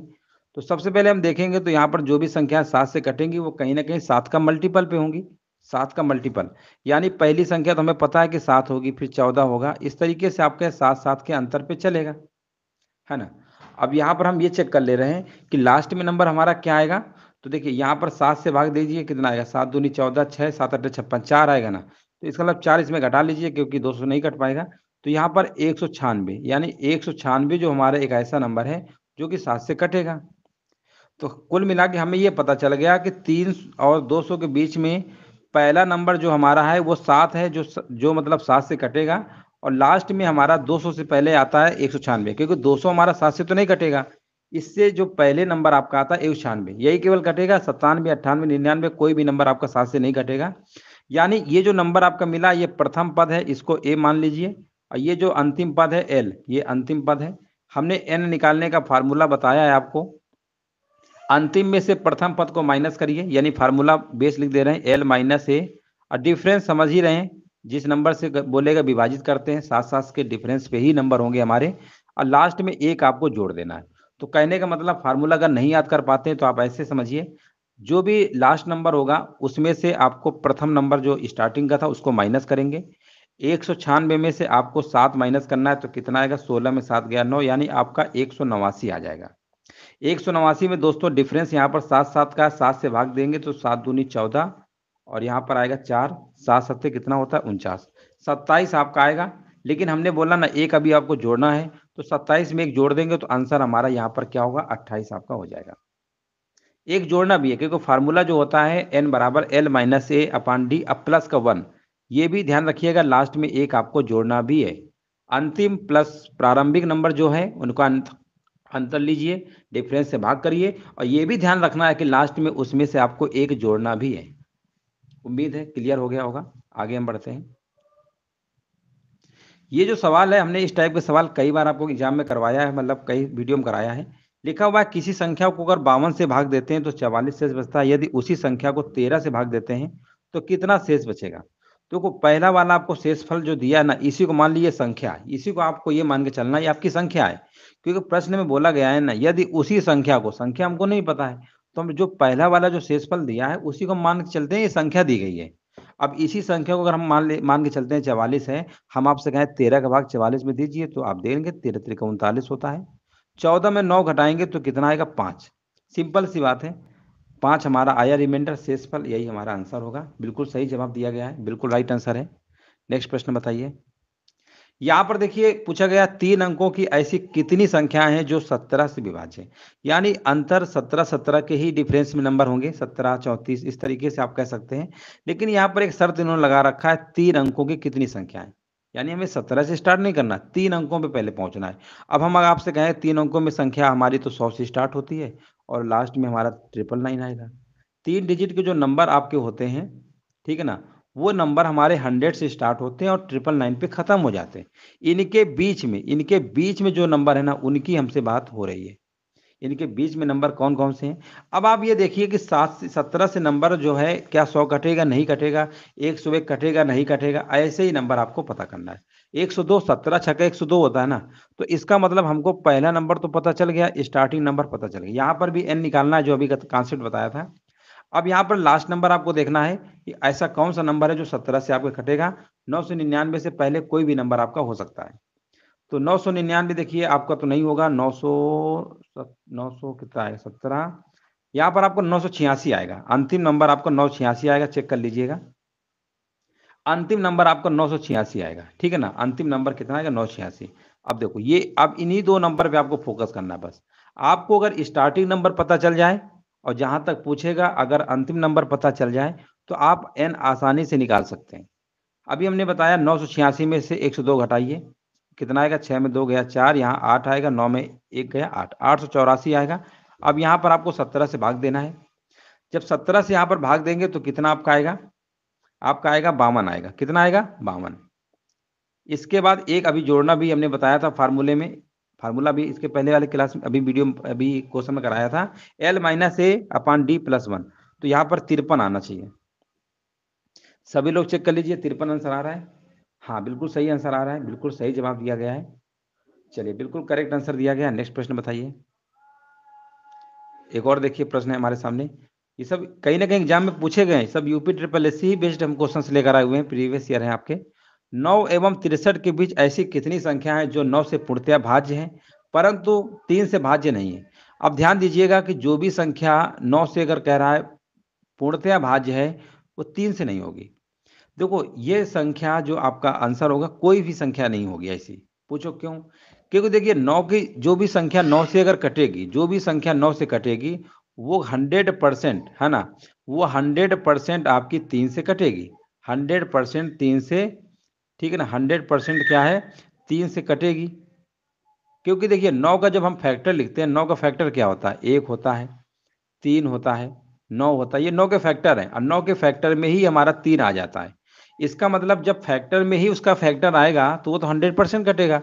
तो सबसे पहले हम देखेंगे तो यहाँ पर जो भी संख्या सात से कटेंगी वो कहीं ना कहीं सात का मल्टीपल पे होंगी सात का मल्टीपल यानी पहली संख्या तो हमें पता है कि सात होगी फिर चौदह होगा इस तरीके से आपके सात सात के अंतर पे चलेगा है ना अब यहाँ पर हम ये चेक कर ले रहे हैं कि लास्ट में नंबर हमारा क्या आएगा तो देखिए यहाँ पर सात से भाग दीजिए कितना आएगा सात दूनी चौदह छः सात अठे छप्पन चार आएगा ना तो इसका मतलब चार इसमें घटा लीजिए क्योंकि सौ नहीं कट पाएगा तो यहाँ पर एक यानी एक जो हमारा एक ऐसा नंबर है जो कि सात से कटेगा तो कुल मिला के हमें यह पता चल गया कि तीन और 200 के बीच में पहला नंबर जो हमारा है वो सात है जो जो मतलब सात से कटेगा और लास्ट में हमारा 200 से पहले आता है एक क्योंकि 200 हमारा सात से तो नहीं कटेगा इससे जो पहले नंबर आपका आता है एक यही केवल कटेगा सत्तानवे अट्ठानवे निन्यानवे कोई भी नंबर आपका सात से नहीं कटेगा यानी ये जो नंबर आपका मिला ये प्रथम पद है इसको ए मान लीजिए और ये जो अंतिम पद है एल ये अंतिम पद है हमने एन निकालने का फार्मूला बताया है आपको अंतिम में से प्रथम पद को माइनस करिए यानी फार्मूला बेस लिख दे रहे हैं एल माइनस ए और डिफरेंस समझ ही रहे हैं जिस नंबर से बोलेगा विभाजित करते हैं साथ साथ के डिफरेंस पे ही नंबर होंगे हमारे और लास्ट में एक आपको जोड़ देना है तो कहने का मतलब फार्मूला अगर नहीं याद कर पाते हैं तो आप ऐसे समझिए जो भी लास्ट नंबर होगा उसमें से आपको प्रथम नंबर जो स्टार्टिंग का था उसको माइनस करेंगे एक सौ छियानवे में से आपको सात माइनस करना है तो कितना आएगा सोलह में सात गया नौ यानी आपका एक सौ नवासी आ जाएगा एक सौ नवासी में दोस्तों डिफरेंस यहाँ पर सात सात का सात से भाग देंगे तो सात दूनी चौदह और यहाँ पर आएगा चार सात सत्य कितना होता है उनचास सत्ताईस आपका आएगा लेकिन हमने बोला ना एक अभी आपको जोड़ना है तो सत्ताईस में एक जोड़ देंगे तो आंसर हमारा यहाँ पर क्या होगा अट्ठाईस आपका हो जाएगा एक जोड़ना भी है क्योंकि फार्मूला जो होता है एन बराबर l minus a upon d अब प्लस का वन ये भी ध्यान रखिएगा लास्ट में एक आपको जोड़ना भी है अंतिम प्लस प्रारंभिक नंबर जो है उनका अंत अंतर लीजिए डिफरेंस से भाग करिए और ये भी ध्यान रखना है कि लास्ट में उसमें से आपको एक जोड़ना भी है उम्मीद है क्लियर हो गया होगा आगे हम बढ़ते हैं ये जो सवाल है हमने इस टाइप के सवाल कई बार आपको एग्जाम में करवाया है मतलब कई वीडियो में कराया है लिखा हुआ है किसी संख्या को अगर बावन से भाग देते हैं तो चवालीस शेष बचता है यदि उसी संख्या को तेरह से भाग देते हैं तो कितना शेष बचेगा देखो तो पहला वाला आपको शेष फल जो दिया ना इसी को मान लीजिए संख्या इसी को आपको ये मान के चलना है आपकी संख्या है क्योंकि प्रश्न में बोला गया है ना यदि उसी संख्या को संख्या हमको नहीं पता है तो हम जो पहला वाला जो शेष फल दिया है उसी को मान के चलते हैं ये संख्या दी गई है अब इसी संख्या को अगर हम मान ले मान के चलते हैं चवालीस है हम आपसे कहें तेरह का भाग चवालीस में दीजिए तो आप देखेंगे तेरह तरीका उनतालीस होता है चौदह में नौ घटाएंगे तो कितना आएगा पाँच सिंपल सी बात है पाँच हमारा आया रिमाइंडर शेषफल यही हमारा आंसर होगा बिल्कुल सही जवाब दिया गया है बिल्कुल राइट आंसर है नेक्स्ट प्रश्न बताइए यहाँ पर देखिए पूछा गया तीन अंकों की ऐसी कितनी संख्याएं हैं जो सत्रह से विभाज्य यानी अंतर सत्रह सत्रह के ही डिफरेंस में नंबर होंगे सत्रह चौंतीस इस तरीके से आप कह सकते हैं लेकिन यहाँ पर एक शर्त इन्होंने लगा रखा है तीन अंकों की कितनी संख्याएं यानी हमें सत्रह से स्टार्ट नहीं करना तीन अंकों पे पहले पहुंचना है अब हम आपसे कहें तीन अंकों में संख्या हमारी तो सौ से स्टार्ट होती है और लास्ट में हमारा ट्रिपल नाइन आएगा तीन डिजिट के जो नंबर आपके होते हैं ठीक है ना वो नंबर हमारे हंड्रेड से स्टार्ट होते हैं और ट्रिपल नाइन पे ख़त्म हो जाते हैं इनके बीच में इनके बीच में जो नंबर है ना उनकी हमसे बात हो रही है इनके बीच में नंबर कौन कौन से हैं अब आप ये देखिए कि सात से सत्रह से नंबर जो है क्या सौ कटेगा नहीं कटेगा एक सौ एक कटेगा नहीं कटेगा ऐसे ही नंबर आपको पता करना है एक सौ दो सत्रह छक्का एक सौ दो होता है ना तो इसका मतलब हमको पहला नंबर तो पता चल गया स्टार्टिंग नंबर पता चल गया यहाँ पर भी एन निकालना है जो अभी कॉन्सेप्ट बताया था अब यहाँ पर लास्ट नंबर आपको देखना है कि ऐसा कौन सा नंबर है जो सत्रह से आपको कटेगा नौ सौ निन्यानवे से पहले कोई भी नंबर आपका हो सकता है तो नौ सौ निन्यानवे देखिए आपका तो नहीं होगा नौ सौ नौ सौ कितना आएगा सत्रह यहाँ पर आपको नौ सौ छियासी आएगा अंतिम नंबर आपको नौ छियासी आएगा चेक कर लीजिएगा अंतिम नंबर आपको नौ सौ छियासी आएगा ठीक है ना अंतिम नंबर कितना आएगा नौ छियासी अब देखो ये अब इन्हीं दो नंबर पे आपको फोकस करना है बस आपको अगर स्टार्टिंग नंबर पता चल जाए और जहां तक पूछेगा अगर अंतिम नंबर पता चल जाए तो आप एन आसानी से निकाल सकते हैं अभी हमने बताया नौ में से एक घटाइए कितना आएगा छः में दो गया चार यहाँ आठ आएगा नौ में एक गया आठ आठ सौ चौरासी आएगा अब यहाँ पर आपको सत्रह से भाग देना है जब सत्रह से यहाँ पर भाग देंगे तो कितना आपका आएगा आपका आएगा बावन आएगा कितना आएगा बावन इसके बाद एक अभी जोड़ना भी हमने बताया था फार्मूले में फार्मूला भी इसके पहले वाले क्लास में अभी वीडियो अभी क्वेश्चन में कराया था l minus a upon d plus one तो यहाँ पर तिरपन आना चाहिए सभी लोग चेक कर लीजिए तिरपन आंसर आ रहा है हाँ बिल्कुल सही आंसर आ रहा है बिल्कुल सही जवाब दिया गया है चलिए बिल्कुल करेक्ट आंसर दिया गया नेक्स्ट प्रश्न बताइए एक और देखिए प्रश्न है हमारे सामने ये सब कहीं ना कहीं एग्जाम में पूछे गए सब UP triple S C based हम क्वेश्चन लेकर आए हुए हैं प्रीवियस ईयर है आपके नौ एवं तिरसठ के बीच ऐसी कितनी संख्या है जो नौ से पूर्णतया भाज्य है परंतु तीन से भाज्य नहीं है अब ध्यान दीजिएगा कि जो भी संख्या नौ से अगर कह रहा है पूर्णतया भाज्य है वो तीन से नहीं होगी देखो ये संख्या जो आपका आंसर होगा कोई भी संख्या नहीं होगी ऐसी पूछो क्यों क्योंकि देखिए नौ की जो भी संख्या नौ से अगर कटेगी जो भी संख्या नौ से कटेगी वो हंड्रेड परसेंट है ना वो हंड्रेड परसेंट आपकी तीन से कटेगी हंड्रेड परसेंट तीन से ठीक है ना हंड्रेड परसेंट क्या है तीन से कटेगी क्योंकि देखिए नौ का जब हम फैक्टर लिखते हैं नौ का फैक्टर क्या होता है एक होता है तीन होता है नौ होता है ये नौ के फैक्टर है और नौ के फैक्टर में ही हमारा तीन आ जाता है इसका मतलब जब फैक्टर में ही उसका फैक्टर आएगा तो वो तो हंड्रेड परसेंट कटेगा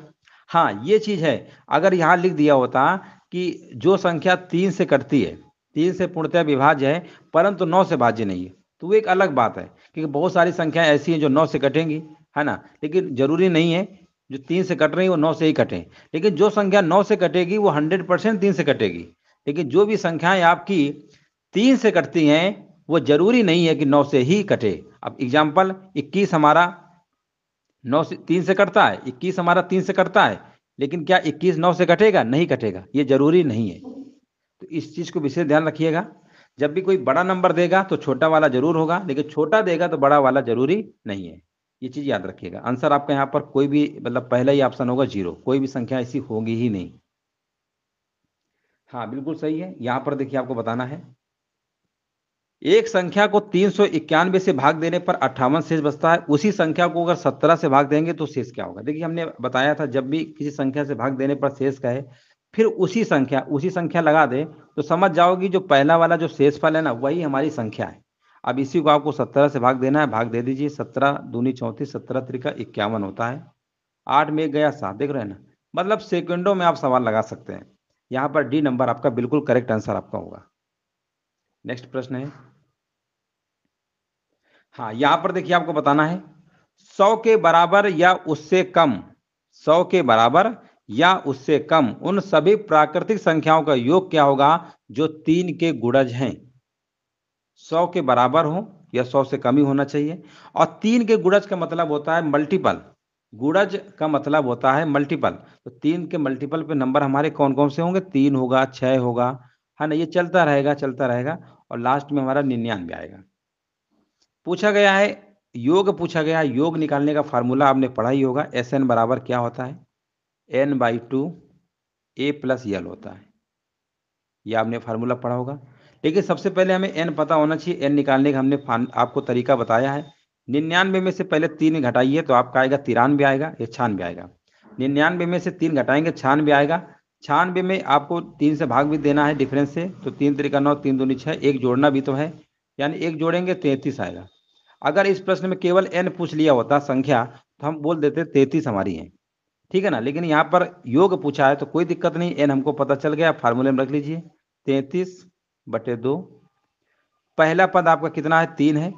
हाँ ये चीज़ है अगर यहाँ लिख दिया होता कि जो संख्या तीन से कटती है तीन से पूर्णतः विभाज्य है परंतु नौ से भाज्य नहीं है तो वो एक अलग बात है क्योंकि बहुत सारी संख्याएं ऐसी हैं जो नौ से कटेंगी है ना लेकिन जरूरी नहीं है जो तीन से कट रही है वो नौ से ही कटें लेकिन जो संख्या नौ से कटेगी वो हंड्रेड परसेंट तीन से कटेगी लेकिन जो भी संख्याएं आपकी तीन से कटती हैं वो जरूरी नहीं है कि नौ से ही कटे अब एग्जाम्पल इक्कीस हमारा नौ से तीन से कटता है इक्कीस हमारा तीन से कटता है लेकिन क्या इक्कीस नौ से कटेगा नहीं कटेगा ये जरूरी नहीं है तो इस चीज़ को विशेष ध्यान रखिएगा जब भी कोई बड़ा नंबर देगा तो छोटा वाला जरूर होगा लेकिन छोटा देगा तो बड़ा वाला जरूरी नहीं है ये चीज़ याद रखिएगा आंसर आपका यहाँ पर कोई भी मतलब पहला ही ऑप्शन होगा जीरो कोई भी संख्या ऐसी होगी ही नहीं हाँ बिल्कुल सही है यहाँ पर देखिए आपको बताना है एक संख्या को तीन सौ इक्यानवे से भाग देने पर अट्ठावन शेष बचता है उसी संख्या को अगर सत्रह से भाग देंगे तो शेष क्या होगा देखिए हमने बताया था जब भी किसी संख्या से भाग देने पर शेष का फिर उसी संख्या उसी संख्या लगा दे तो समझ जाओगी जो पहला वाला जो शेष फल है ना वही हमारी संख्या है अब इसी को आपको सत्रह से भाग देना है भाग दे दीजिए सत्रह दूनी चौंतीस सत्रह त्रिका इक्यावन होता है आठ में गया सात देख रहे हैं ना मतलब सेकंडों में आप सवाल लगा सकते हैं यहाँ पर डी नंबर आपका बिल्कुल करेक्ट आंसर आपका होगा नेक्स्ट प्रश्न है हाँ यहां पर देखिए आपको बताना है सौ के बराबर या उससे कम सौ के बराबर या उससे कम उन सभी प्राकृतिक संख्याओं का योग क्या होगा जो तीन के गुड़ज हैं सौ के बराबर हो या सौ से कम ही होना चाहिए और तीन के गुड़ज का मतलब होता है मल्टीपल गुड़ज का मतलब होता है मल्टीपल तो तीन के मल्टीपल पे नंबर हमारे कौन कौन से होंगे तीन होगा छह होगा है हाँ ना ये चलता रहेगा चलता रहेगा और लास्ट में हमारा निन्यानवे आएगा पूछा गया है योग पूछा गया योग निकालने का फार्मूला आपने पढ़ा ही होगा एस एन बराबर क्या होता है n by two a plus l होता है यह आपने फार्मूला पढ़ा होगा लेकिन सबसे पहले हमें एन पता होना चाहिए एन निकालने का हमने आपको तरीका बताया है निन्यानवे में से पहले तीन घटाइए तो आपका आएगा तिरानवे आएगा या छानवे आएगा निन्यानवे में से तीन घटाएंगे छानवे आएगा छानबे में आपको तीन से भाग भी देना है डिफरेंस से तो तीन तरीका नौ तीन दूनी छः एक जोड़ना भी तो है यानी एक जोड़ेंगे तैंतीस आएगा अगर इस प्रश्न में केवल एन पूछ लिया होता संख्या तो हम बोल देते तैंतीस हमारी है ठीक है ना लेकिन यहाँ पर योग पूछा है तो कोई दिक्कत नहीं एन हमको पता चल गया फार्मूले में रख लीजिए तैंतीस बटे दो पहला पद आपका कितना है तीन है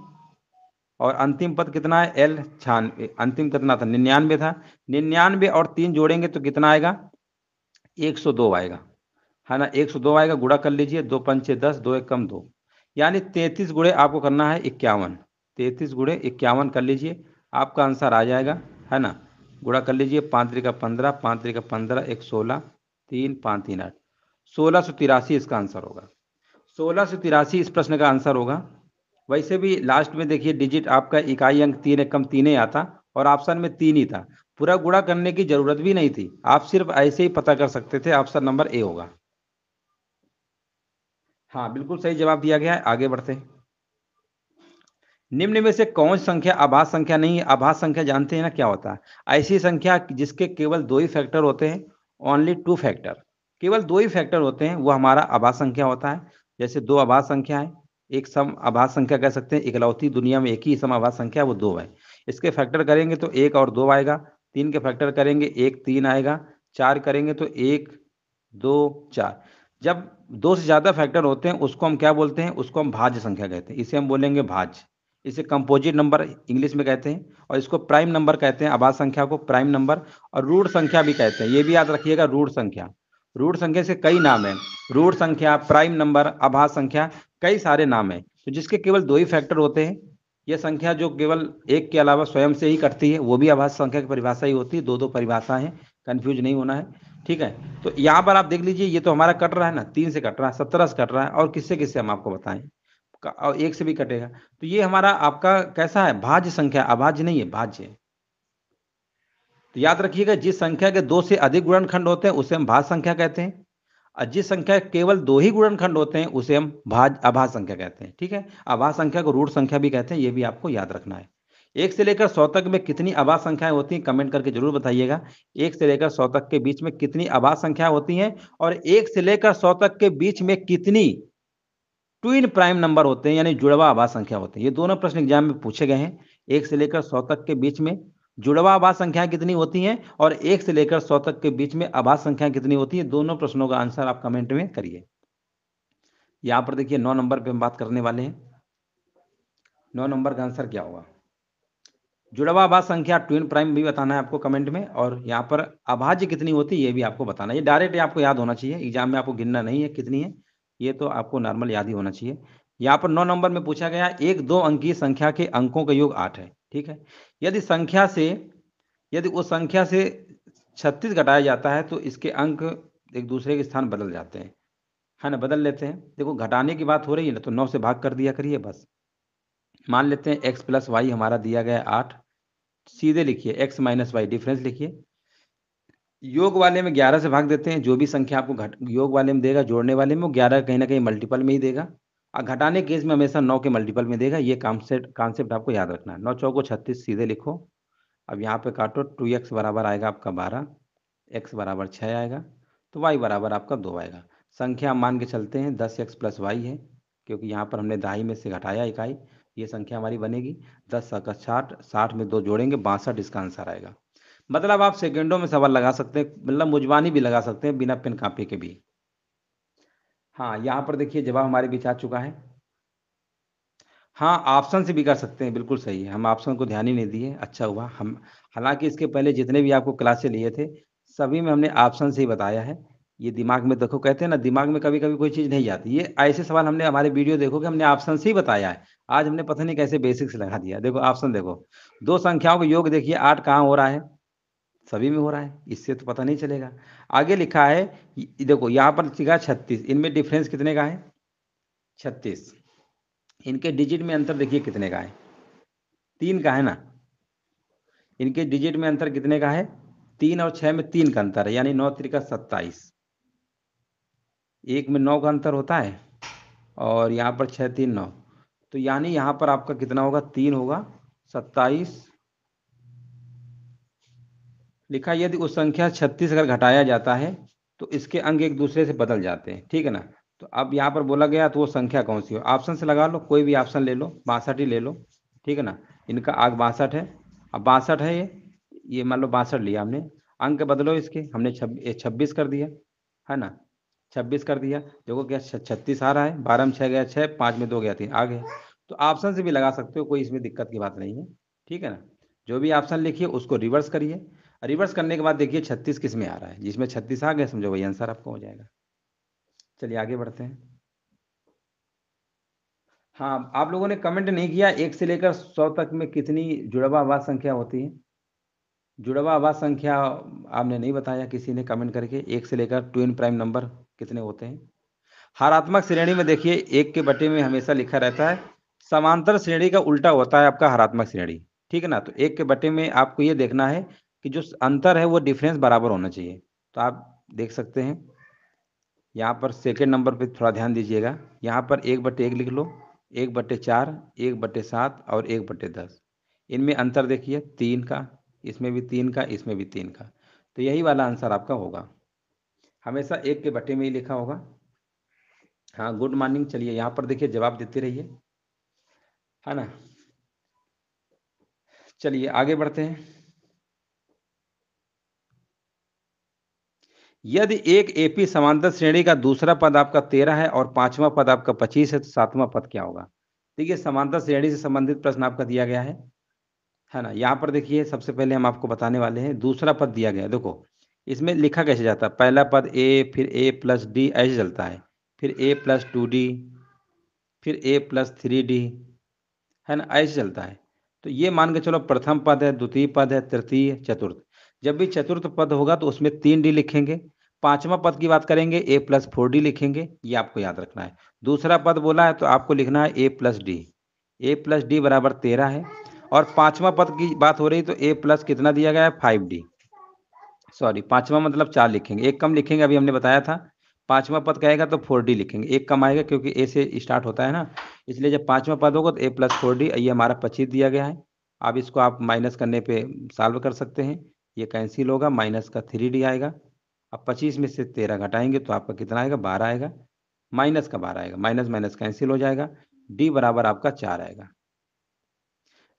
और अंतिम पद कितना है एल छानवे अंतिम कितना था निन्यानवे था निन्यानवे और तीन जोड़ेंगे तो कितना आएगा एक सौ दो आएगा है ना एक सौ दो आएगा गुड़ा कर लीजिए दो पंचे दस दो एक कम दो यानी तैतीस गुड़े आपको करना है इक्यावन तैतीस गुड़े इक्यावन कर लीजिए आपका आंसर आ जाएगा है ना गुड़ा कर लीजिए पाँच तरीका पंद्रह पाँच तरीका पंद्रह एक सोलह तीन पाँच तीन आठ सोलह सौ तिरासी इसका आंसर होगा सोलह सौ तिरासी इस प्रश्न का आंसर होगा वैसे भी लास्ट में देखिए डिजिट आपका इकाई अंक तीन एक कम तीन ही आता और ऑप्शन में तीन ही था पूरा गुड़ा करने की जरूरत भी नहीं थी आप सिर्फ ऐसे ही पता कर सकते थे ऑप्शन नंबर ए होगा हाँ बिल्कुल सही जवाब दिया गया है आगे बढ़ते निम्न में से कौन संख्या आभास संख्या नहीं है आभास संख्या जानते हैं ना क्या होता है ऐसी संख्या जिसके केवल दो ही फैक्टर होते हैं ओनली टू फैक्टर केवल दो ही फैक्टर होते हैं वो हमारा आभास संख्या होता है जैसे दो आभास संख्या है एक सम आभास संख्या कह सकते हैं इकलौती दुनिया में एक ही सम आभास संख्या वो दो है इसके फैक्टर करेंगे तो एक और दो आएगा तीन के फैक्टर करेंगे एक तीन आएगा चार करेंगे तो एक दो चार जब दो से ज़्यादा फैक्टर होते हैं उसको हम क्या बोलते हैं उसको हम भाज्य संख्या कहते हैं इसे हम बोलेंगे भाज्य इसे कंपोजिट नंबर इंग्लिश में कहते हैं और इसको प्राइम नंबर कहते हैं आबाद संख्या को प्राइम नंबर और रूढ़ संख्या भी कहते हैं ये भी याद रखिएगा रूढ़ संख्या रूढ़ संख्या से कई नाम है रूढ़ संख्या प्राइम नंबर आभास संख्या कई सारे नाम है तो जिसके केवल दो ही फैक्टर होते हैं यह संख्या जो केवल एक के अलावा स्वयं से ही कटती है वो भी आभास संख्या की परिभाषा ही होती है दो दो परिभाषा है कन्फ्यूज नहीं होना है ठीक है तो यहाँ पर आप देख लीजिए ये तो हमारा कट रहा है ना तीन से कट रहा है सत्रह से कट रहा है और किससे किससे हम आपको बताएं और एक से भी कटेगा तो ये हमारा आपका कैसा है भाज्य संख्या अभाज्य नहीं है भाज्य तो याद रखिएगा जिस संख्या के दो से अधिक गुणनखंड होते हैं उसे हम भाज संख्या कहते हैं जिस संख्या केवल दो ही गुणनखंड होते हैं उसे हम भाज अभाज संख्या कहते हैं ठीक है अभाज संख्या को रूट संख्या भी कहते हैं ये भी आपको याद रखना है एक से लेकर सौ तक में कितनी आवास संख्याएं होती हैं कमेंट करके जरूर बताइएगा एक से लेकर सौ तक के बीच में कितनी आवास संख्या होती हैं और एक से लेकर सौ तक के बीच में कितनी ट्विन प्राइम नंबर होते हैं यानी जुड़वा आवास संख्या होती है ये दोनों प्रश्न एग्जाम में पूछे गए हैं एक से लेकर सौ तक के बीच में जुड़वा आभास संख्याएं कितनी होती हैं और एक से लेकर सौ तक के बीच में आभास संख्याएं कितनी होती हैं दोनों प्रश्नों का आंसर आप कमेंट में करिए यहां पर देखिए नौ नंबर पे हम बात करने वाले हैं नौ नंबर का आंसर क्या होगा जुड़वा आभास संख्या ट्विन प्राइम भी बताना है आपको कमेंट में और यहाँ पर अभाज्य कितनी होती है ये भी आपको बताना है ये डायरेक्ट आपको याद होना चाहिए एग्जाम में आपको गिनना नहीं है कितनी है ये तो आपको नॉर्मल याद ही होना चाहिए यहाँ पर नौ नंबर में पूछा गया एक दो अंकीय संख्या के अंकों का योग आठ है ठीक है यदि संख्या से यदि उस संख्या से छत्तीस घटाया जाता है तो इसके अंक एक दूसरे के स्थान बदल जाते हैं है ना बदल लेते हैं देखो घटाने की बात हो रही है ना तो नौ से भाग कर दिया करिए बस मान लेते हैं एक्स प्लस वाई हमारा दिया गया आठ सीधे लिखिए एक्स माइनस वाई डिफरेंस लिखिए योग वाले में ग्यारह से भाग देते हैं जो भी संख्या आपको घट योग वाले में देगा जोड़ने वाले में वो ग्यारह कहीं ना कहीं मल्टीपल में ही देगा घटाने केस में हमेशा नौ के मल्टीपल में देगा ये कॉन्सेप्ट कॉन्सेप्ट आपको याद रखना है नौ चौको छत्तीस सीधे लिखो अब यहाँ पे काटो टू एक्स बराबर आएगा आपका बारह एक्स बराबर छः आएगा तो वाई बराबर आपका दो आएगा संख्या मान के चलते हैं दस एक्स प्लस वाई है क्योंकि यहाँ पर हमने दहाई में से घटाया इकाई ये संख्या हमारी बनेगी दस का साठ साठ में दो जोड़ेंगे बासठ इसका आंसर आएगा मतलब आप सेकेंडों में सवाल लगा सकते हैं मतलब मुजबानी भी लगा सकते हैं बिना पेन कापी के भी हाँ यहाँ पर देखिए जवाब हमारे बीच आ चुका है हाँ ऑप्शन से भी कर सकते हैं बिल्कुल सही है हम ऑप्शन को ध्यान ही नहीं दिए अच्छा हुआ हम हालांकि इसके पहले जितने भी आपको क्लासे लिए थे सभी में हमने ऑप्शन से ही बताया है ये दिमाग में देखो कहते हैं ना दिमाग में कभी कभी कोई चीज़ नहीं जाती ये ऐसे सवाल हमने हमारे वीडियो देखो कि हमने ऑप्शन से ही बताया है आज हमने पता नहीं कैसे बेसिक्स लगा दिया देखो ऑप्शन देखो दो संख्याओं का योग देखिए आठ कहाँ हो रहा है सभी में हो रहा है इससे तो पता नहीं चलेगा आगे लिखा है देखो यहाँ पर लिखा छत्तीस इनमें डिफरेंस कितने का है छत्तीस इनके डिजिट में अंतर देखिए कितने का है तीन का है ना इनके डिजिट में अंतर कितने का है तीन और छः में तीन का अंतर है यानी नौ त्रिका सत्ताईस एक में नौ का अंतर होता है और यहाँ पर छः तीन नौ तो यानी यहाँ पर आपका कितना होगा तीन होगा सत्ताईस लिखा यदि उस संख्या छत्तीस अगर घटाया जाता है तो इसके अंग एक दूसरे से बदल जाते हैं ठीक है ना तो अब यहाँ पर बोला गया तो वो संख्या कौन सी हो ऑप्शन से लगा लो कोई भी ऑप्शन ले लो बासठ ही ले लो ठीक है ना इनका आग बासठ है अब बासठ है ये ये मान लो बासठ लिया हमने अंक बदलो इसके हमने छब्बीस कर दिया है ना छब्बीस कर दिया देखो क्या छत्तीस आ रहा है बारह में छः गया छः पाँच में दो गया तीन आ गया तो ऑप्शन से भी लगा सकते हो कोई इसमें दिक्कत की बात नहीं है ठीक है ना जो भी ऑप्शन लिखिए उसको रिवर्स करिए रिवर्स करने के बाद देखिए छत्तीस किस में आ रहा है जिसमें छत्तीस आ गए समझो वही आंसर आपको हो जाएगा चलिए आगे बढ़ते हैं हाँ आप लोगों ने कमेंट नहीं किया एक से लेकर सौ तक में कितनी जुड़वा आवाज संख्या होती है जुड़वा आवाज संख्या आपने नहीं बताया किसी ने कमेंट करके एक से लेकर ट्विन प्राइम नंबर कितने होते हैं हरात्मक श्रेणी में देखिए एक के बटे में हमेशा लिखा रहता है समांतर श्रेणी का उल्टा होता है आपका हरात्मक श्रेणी ठीक है ना तो एक के बटे में आपको ये देखना है कि जो अंतर है वो डिफरेंस बराबर होना चाहिए तो आप देख सकते हैं यहाँ पर सेकेंड नंबर पे थोड़ा ध्यान दीजिएगा यहाँ पर एक बटे एक लिख लो एक बटे चार एक बटे सात और एक बटे दस इनमें अंतर देखिए तीन का इसमें भी तीन का इसमें भी तीन का तो यही वाला आंसर आपका होगा हमेशा एक के बटे में ही लिखा होगा हाँ गुड मॉर्निंग चलिए यहाँ पर देखिए जवाब देते रहिए है ना चलिए आगे बढ़ते हैं यदि एक एपी समांतर श्रेणी का दूसरा पद आपका तेरह है और पांचवा पद आपका पच्चीस है तो सातवां पद क्या होगा देखिए समांतर श्रेणी से संबंधित प्रश्न आपका दिया गया है है ना यहाँ पर देखिए सबसे पहले हम आपको बताने वाले हैं दूसरा पद दिया गया है देखो इसमें लिखा कैसे जाता है पहला पद ए फिर ए प्लस डी ऐसे चलता है फिर ए प्लस टू डी फिर ए प्लस थ्री डी है ना ऐसे चलता है तो ये मान के चलो प्रथम पद है द्वितीय पद है तृतीय चतुर्थ जब भी चतुर्थ पद होगा तो उसमें तीन डी लिखेंगे पांचवा पद की बात करेंगे ए प्लस फोर डी लिखेंगे ये आपको याद रखना है दूसरा पद बोला है तो आपको लिखना है a plus d a plus d बराबर तेरह है और पांचवा पद की बात हो रही तो ए प्लस कितना दिया गया है फाइव डी सॉरी पांचवा मतलब चार लिखेंगे एक कम लिखेंगे अभी हमने बताया था पांचवा पद कहेगा तो फोर डी लिखेंगे एक कम आएगा क्योंकि ए से स्टार्ट होता है ना इसलिए जब पांचवा पद होगा तो ए प्लस फोर डी ये हमारा पच्चीस दिया गया है अब इसको आप माइनस करने पे सॉल्व कर सकते हैं ये कैंसिल होगा माइनस का थ्री डी आएगा अब पच्चीस में से तेरह घटाएंगे तो आपका कितना आएगा बारह आएगा माइनस का बारह आएगा माइनस माइनस कैंसिल हो जाएगा डी बराबर आपका चार आएगा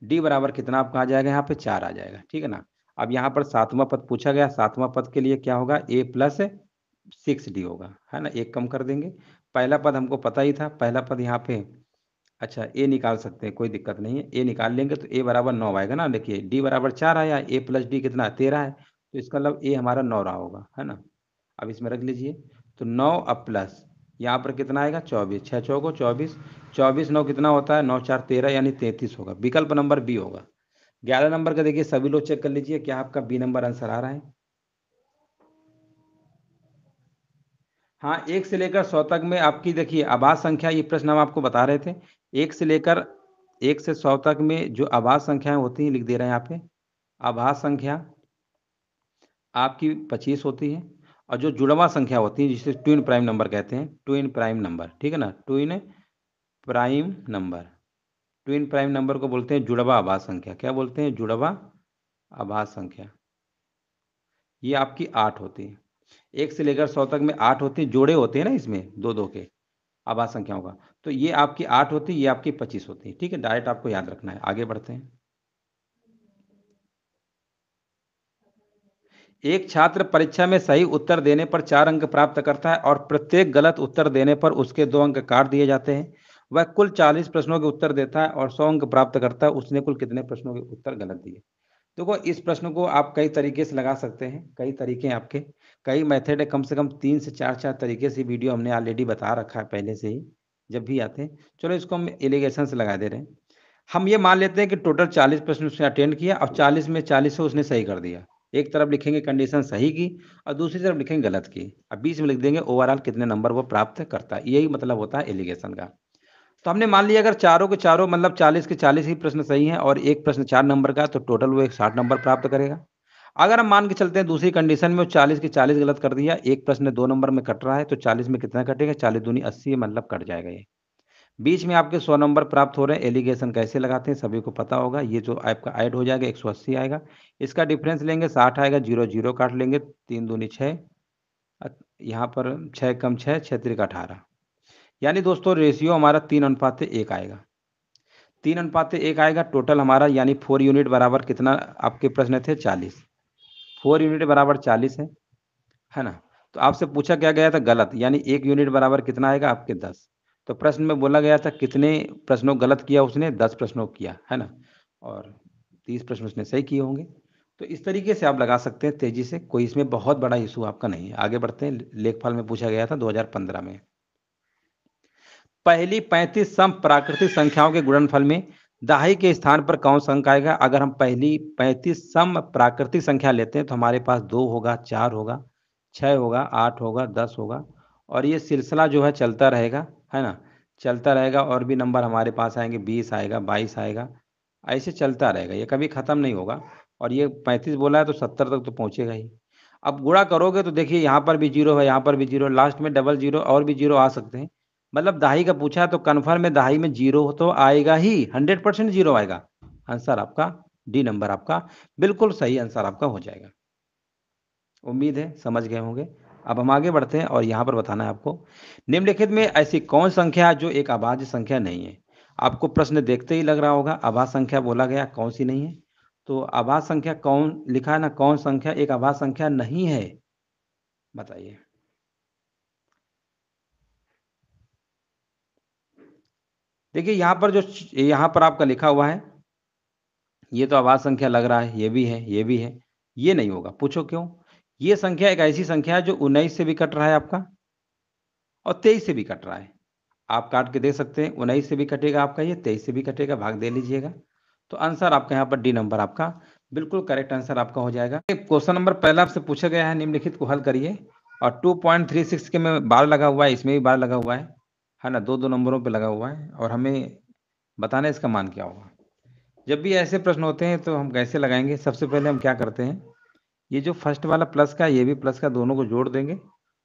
डी बराबर कितना आपका आ जाएगा यहाँ पे चार आ जाएगा ठीक है ना अब यहाँ पर सातवां पद पूछा गया सातवां पद के लिए क्या होगा ए प्लस सिक्स डी होगा है ना एक कम कर देंगे पहला पद हमको पता ही था पहला पद यहाँ पे अच्छा ए निकाल सकते हैं कोई दिक्कत नहीं है ए निकाल लेंगे तो ए बराबर नौ आएगा ना देखिए डी बराबर चार आया ए प्लस डी कितना तेरह है तो इसका मतलब ए हमारा नौ रहा होगा है ना अब इसमें रख लीजिए तो नौ अब प्लस यहाँ पर कितना आएगा चौबीस छः को चौबीस चौबीस नौ कितना होता है नौ चार तेरह यानी तैंतीस होगा विकल्प नंबर बी होगा ग्यारह नंबर का देखिए सभी लोग चेक कर लीजिए क्या आपका बी नंबर आंसर आ रहा है हाँ एक से लेकर सौ तक में आपकी देखिए आभास संख्या ये प्रश्न हम आपको बता रहे थे एक से लेकर एक से सौ तक में जो आभास संख्याएं होती हैं लिख दे रहे हैं यहाँ पे आभास संख्या आपकी पच्चीस होती है और जो जुड़वा संख्या होती है जिसे ट्विन प्राइम नंबर कहते हैं ट्विन प्राइम नंबर ठीक है ना twin prime number twin prime number को बोलते हैं जुड़वा आभास संख्या क्या बोलते हैं जुड़वा आभास संख्या ये आपकी आठ होती है एक से लेकर सौ तक में आठ होती है जोड़े होते हैं ना इसमें दो दो के आबाद संख्या होगा तो ये आपकी आठ होती है ये आपकी पच्चीस होती है ठीक है डायरेक्ट आपको याद रखना है आगे बढ़ते हैं एक छात्र परीक्षा में सही उत्तर देने पर चार अंक प्राप्त करता है और प्रत्येक गलत उत्तर देने पर उसके दो अंक काट दिए जाते हैं वह कुल चालीस प्रश्नों के उत्तर देता है और सौ अंक प्राप्त करता है उसने कुल कितने प्रश्नों के उत्तर गलत दिए देखो इस प्रश्न को आप कई तरीके से लगा सकते हैं कई तरीके हैं आपके कई मेथड है कम से कम तीन से चार चार तरीके से वीडियो हमने ऑलरेडी बता रखा है पहले से ही जब भी आते हैं चलो इसको हम एलिगेशन से लगा दे रहे हैं हम ये मान लेते हैं कि टोटल चालीस प्रश्न उसने अटेंड किया और चालीस में चालीस से उसने सही कर दिया एक तरफ लिखेंगे कंडीशन सही की और दूसरी तरफ लिखेंगे गलत की अब बीच में लिख देंगे ओवरऑल कितने नंबर वो प्राप्त करता है यही मतलब होता है एलिगेशन का तो हमने मान लिया अगर चारों के चारों मतलब चालीस के चालीस ही प्रश्न सही हैं और एक प्रश्न चार नंबर का तो टोटल वो एक साठ नंबर प्राप्त करेगा अगर हम मान के चलते हैं दूसरी कंडीशन में चालीस के चालीस गलत कर दिया एक प्रश्न दो नंबर में कट रहा है तो चालीस में कितना कटेगा चालीस दूनी अस्सी मतलब कट जाएगा ये बीच में आपके सौ नंबर प्राप्त हो रहे हैं एलिगेशन कैसे लगाते हैं सभी को पता होगा ये जो आपका ऐड हो जाएगा एक सौ अस्सी आएगा इसका डिफरेंस लेंगे साठ आएगा जीरो जीरो काट लेंगे तीन दूनी छः यहाँ पर छः कम छः छः त्रिक अठारह यानी दोस्तों रेशियो हमारा तीन अनुपात एक आएगा तीन अनुपात एक आएगा टोटल हमारा यानी फोर यूनिट बराबर कितना आपके प्रश्न थे चालीस फोर यूनिट बराबर चालीस है है ना तो आपसे पूछा क्या गया था गलत यानी एक यूनिट बराबर कितना आएगा आपके दस तो प्रश्न में बोला गया था कितने प्रश्नों गलत किया उसने दस प्रश्नों किया है ना और तीस प्रश्न उसने सही किए होंगे तो इस तरीके से आप लगा सकते हैं तेजी से कोई इसमें बहुत बड़ा इशू आपका नहीं है आगे बढ़ते हैं लेखपाल में पूछा गया था 2015 में पहली 35 सम प्राकृतिक संख्याओं के गुणनफल में दहाई के स्थान पर कौन अंक आएगा अगर हम पहली पैंतीस सम प्राकृतिक संख्या लेते हैं तो हमारे पास दो होगा चार होगा छः होगा आठ होगा दस होगा और ये सिलसिला जो है चलता रहेगा है ना चलता रहेगा और भी नंबर हमारे पास आएंगे बीस आएगा बाईस आएगा ऐसे चलता रहेगा ये कभी ख़त्म नहीं होगा और ये पैंतीस बोला है तो सत्तर तक तो पहुँचेगा ही अब गुड़ा करोगे तो देखिए यहाँ पर भी जीरो है यहाँ पर भी जीरो लास्ट में डबल जीरो और भी जीरो आ सकते हैं मतलब दहाई का पूछा तो कन्फर्म है दहाई में जीरो तो आएगा ही हंड्रेड परसेंट जीरो आएगा आंसर आपका डी नंबर आपका बिल्कुल सही आंसर आपका हो जाएगा उम्मीद है समझ गए होंगे अब हम आगे बढ़ते हैं और यहाँ पर बताना है आपको निम्नलिखित में ऐसी कौन संख्या जो एक आभाज संख्या नहीं है आपको प्रश्न देखते ही लग रहा होगा आभाज संख्या बोला गया कौन सी नहीं है तो आभाज संख्या कौन लिखा है ना कौन संख्या एक आभाज संख्या नहीं है बताइए देखिए यहाँ पर जो यहाँ पर आपका लिखा हुआ है ये तो आवाज संख्या लग रहा है ये भी है ये भी है ये नहीं होगा पूछो क्यों ये संख्या एक ऐसी संख्या है जो उन्नीस से भी कट रहा है आपका और तेईस से भी कट रहा है आप काट के देख सकते हैं उन्नीस से भी कटेगा आपका ये तेईस से भी कटेगा भाग दे लीजिएगा तो आंसर आपका यहाँ पर डी नंबर आपका बिल्कुल करेक्ट आंसर आपका हो जाएगा क्वेश्चन नंबर पहला आपसे पूछा गया है निम्नलिखित को हल करिए और 2.36 के में बार लगा हुआ है इसमें भी बार लगा हुआ है है ना दो दो नंबरों पे लगा हुआ है और हमें बताना है इसका मान क्या होगा जब भी ऐसे प्रश्न होते हैं तो हम कैसे लगाएंगे सबसे पहले हम क्या करते हैं ये जो फर्स्ट वाला प्लस का ये भी प्लस का दोनों को जोड़ देंगे